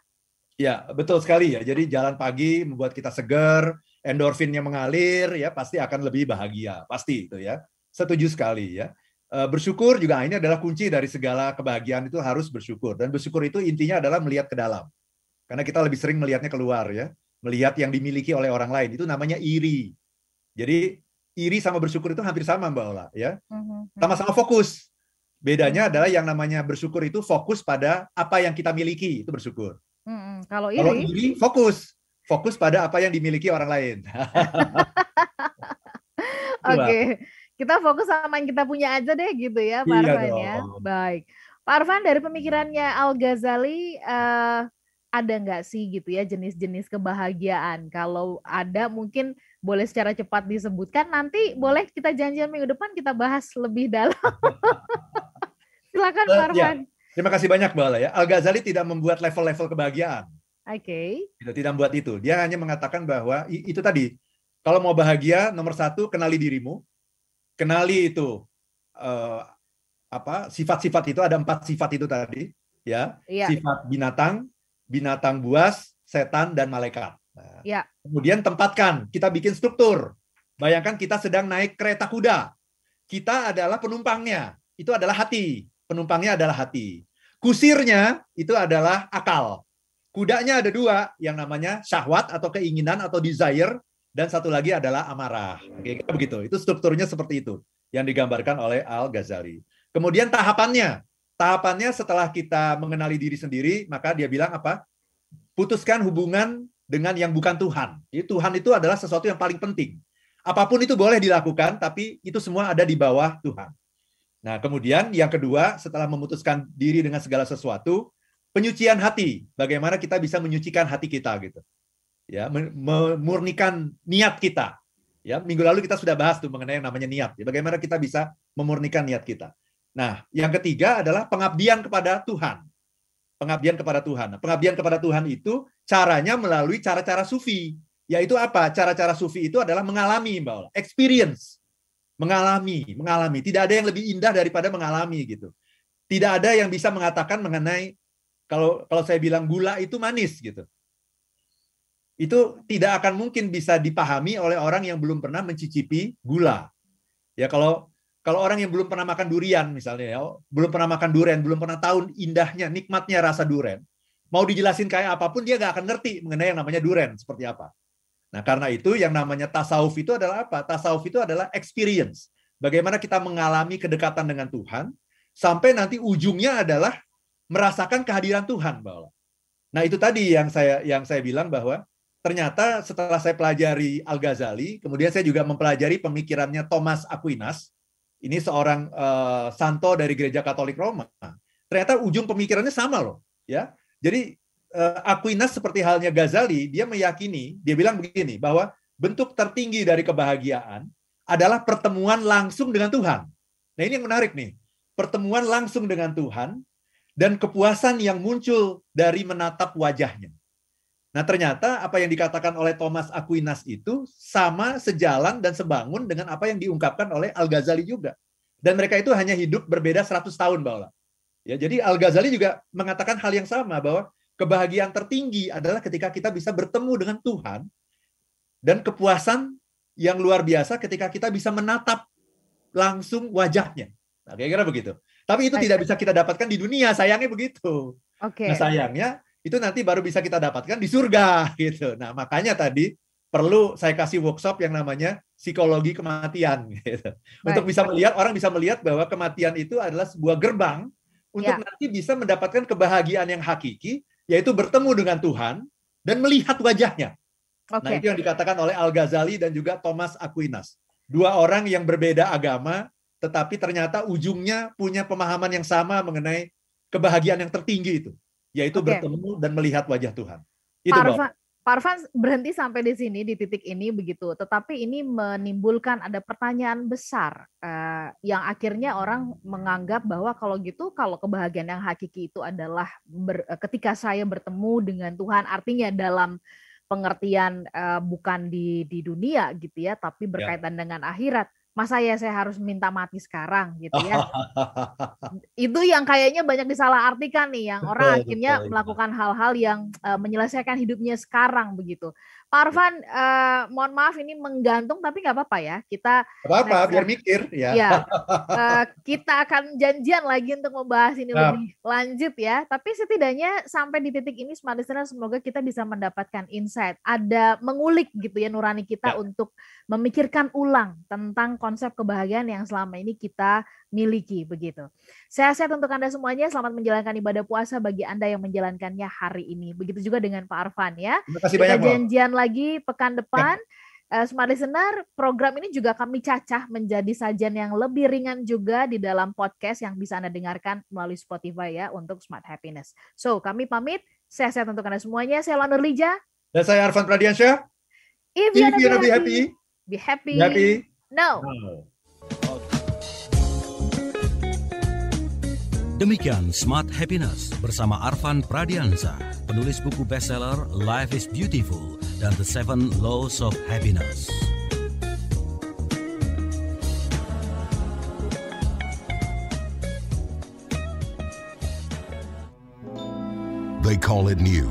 Ya, betul sekali ya. Jadi jalan pagi membuat kita segar, endorfinnya mengalir ya pasti akan lebih bahagia pasti itu ya setuju sekali ya eh, bersyukur juga ah, ini adalah kunci dari segala kebahagiaan itu harus bersyukur dan bersyukur itu intinya adalah melihat ke dalam karena kita lebih sering melihatnya keluar ya melihat yang dimiliki oleh orang lain itu namanya iri jadi iri sama bersyukur itu hampir sama mbak Ola ya mm-hmm. sama-sama fokus bedanya adalah yang namanya bersyukur itu fokus pada apa yang kita miliki itu bersyukur mm-hmm. kalau iri, kalau iri fokus fokus pada apa yang dimiliki orang lain. Oke, okay. kita fokus sama yang kita punya aja deh gitu ya, Pak iya Arfan ya. Baik, Pak Arvan. dari pemikirannya Al Ghazali uh, ada nggak sih gitu ya jenis-jenis kebahagiaan? Kalau ada mungkin boleh secara cepat disebutkan. Nanti boleh kita janjian minggu depan kita bahas lebih dalam. Silakan Pak eh, Arvan. Ya. Terima kasih banyak Mbak ya. Al Ghazali tidak membuat level-level kebahagiaan. Oke. Okay. tidak buat itu. Dia hanya mengatakan bahwa itu tadi kalau mau bahagia nomor satu kenali dirimu, kenali itu uh, apa sifat-sifat itu ada empat sifat itu tadi ya yeah. sifat binatang, binatang buas, setan dan malaikat. Nah, yeah. Kemudian tempatkan kita bikin struktur. Bayangkan kita sedang naik kereta kuda. Kita adalah penumpangnya. Itu adalah hati. Penumpangnya adalah hati. Kusirnya itu adalah akal. Kudanya ada dua, yang namanya syahwat atau keinginan atau desire, dan satu lagi adalah amarah. Oke, begitu. Itu strukturnya seperti itu yang digambarkan oleh Al Ghazali. Kemudian tahapannya, tahapannya setelah kita mengenali diri sendiri, maka dia bilang apa? Putuskan hubungan dengan yang bukan Tuhan. Jadi Tuhan itu adalah sesuatu yang paling penting. Apapun itu boleh dilakukan, tapi itu semua ada di bawah Tuhan. Nah, kemudian yang kedua, setelah memutuskan diri dengan segala sesuatu, penyucian hati. Bagaimana kita bisa menyucikan hati kita gitu. Ya, memurnikan niat kita. Ya, minggu lalu kita sudah bahas tuh mengenai yang namanya niat. Ya, bagaimana kita bisa memurnikan niat kita. Nah, yang ketiga adalah pengabdian kepada Tuhan. Pengabdian kepada Tuhan. Nah, pengabdian kepada Tuhan itu caranya melalui cara-cara sufi. Yaitu apa? Cara-cara sufi itu adalah mengalami, Mbak Ola. Experience. Mengalami, mengalami. Tidak ada yang lebih indah daripada mengalami gitu. Tidak ada yang bisa mengatakan mengenai kalau kalau saya bilang gula itu manis gitu. Itu tidak akan mungkin bisa dipahami oleh orang yang belum pernah mencicipi gula. Ya kalau kalau orang yang belum pernah makan durian misalnya ya, belum pernah makan durian, belum pernah tahu indahnya, nikmatnya rasa durian, mau dijelasin kayak apapun dia nggak akan ngerti mengenai yang namanya durian seperti apa. Nah karena itu yang namanya tasawuf itu adalah apa? Tasawuf itu adalah experience. Bagaimana kita mengalami kedekatan dengan Tuhan sampai nanti ujungnya adalah merasakan kehadiran Tuhan, bahwa Nah, itu tadi yang saya yang saya bilang bahwa ternyata setelah saya pelajari Al-Ghazali, kemudian saya juga mempelajari pemikirannya Thomas Aquinas. Ini seorang uh, santo dari gereja Katolik Roma. Ternyata ujung pemikirannya sama loh, ya. Jadi uh, Aquinas seperti halnya Ghazali, dia meyakini, dia bilang begini bahwa bentuk tertinggi dari kebahagiaan adalah pertemuan langsung dengan Tuhan. Nah, ini yang menarik nih. Pertemuan langsung dengan Tuhan dan kepuasan yang muncul dari menatap wajahnya. Nah, ternyata apa yang dikatakan oleh Thomas Aquinas itu sama sejalan dan sebangun dengan apa yang diungkapkan oleh Al-Ghazali juga. Dan mereka itu hanya hidup berbeda 100 tahun, bahwa Ya, jadi Al-Ghazali juga mengatakan hal yang sama bahwa kebahagiaan tertinggi adalah ketika kita bisa bertemu dengan Tuhan dan kepuasan yang luar biasa ketika kita bisa menatap langsung wajahnya. Nah, kira-kira begitu. Tapi itu tidak bisa kita dapatkan di dunia, sayangnya begitu. Oke. Okay. Nah, sayangnya itu nanti baru bisa kita dapatkan di surga gitu. Nah, makanya tadi perlu saya kasih workshop yang namanya psikologi kematian gitu. Baik. Untuk bisa melihat orang bisa melihat bahwa kematian itu adalah sebuah gerbang untuk ya. nanti bisa mendapatkan kebahagiaan yang hakiki yaitu bertemu dengan Tuhan dan melihat wajahnya. Okay. Nah, itu yang dikatakan oleh Al-Ghazali dan juga Thomas Aquinas. Dua orang yang berbeda agama tetapi ternyata ujungnya punya pemahaman yang sama mengenai kebahagiaan yang tertinggi itu, yaitu okay. bertemu dan melihat wajah Tuhan. Itu Pak Parvan berhenti sampai di sini di titik ini begitu, tetapi ini menimbulkan ada pertanyaan besar eh, yang akhirnya orang menganggap bahwa kalau gitu kalau kebahagiaan yang hakiki itu adalah ber, eh, ketika saya bertemu dengan Tuhan, artinya dalam pengertian eh, bukan di di dunia gitu ya, tapi ya. berkaitan ya. dengan akhirat masa ya saya harus minta mati sekarang gitu ya. itu yang kayaknya banyak disalahartikan nih yang orang akhirnya melakukan hal-hal yang uh, menyelesaikan hidupnya sekarang begitu. Pak Arvan, uh, mohon maaf ini menggantung tapi nggak apa-apa ya. Kita apa-apa biar mikir ya. ya uh, kita akan janjian lagi untuk membahas ini nah. lebih lanjut ya. Tapi setidaknya sampai di titik ini smart listener semoga kita bisa mendapatkan insight, ada mengulik gitu ya nurani kita ya. untuk memikirkan ulang tentang konsep kebahagiaan yang selama ini kita miliki begitu. Saya sehat untuk Anda semuanya, selamat menjalankan ibadah puasa bagi Anda yang menjalankannya hari ini. Begitu juga dengan Pak Arvan ya. Terima kasih kita banyak. Janjian lagi pekan ya. depan. Uh, Smart Listener, program ini juga kami cacah menjadi sajian yang lebih ringan juga di dalam podcast yang bisa Anda dengarkan melalui Spotify ya untuk Smart Happiness. So, kami pamit. Saya sehat untuk Anda semuanya. Saya Lana Lija. Dan saya Arvan Pradiansyah. If you're be happy, be happy. Be happy. No. no. Demikian Smart Happiness bersama Arvan Pradiansyah, penulis buku bestseller Life is Beautiful than uh, the seven laws of happiness. They call it new.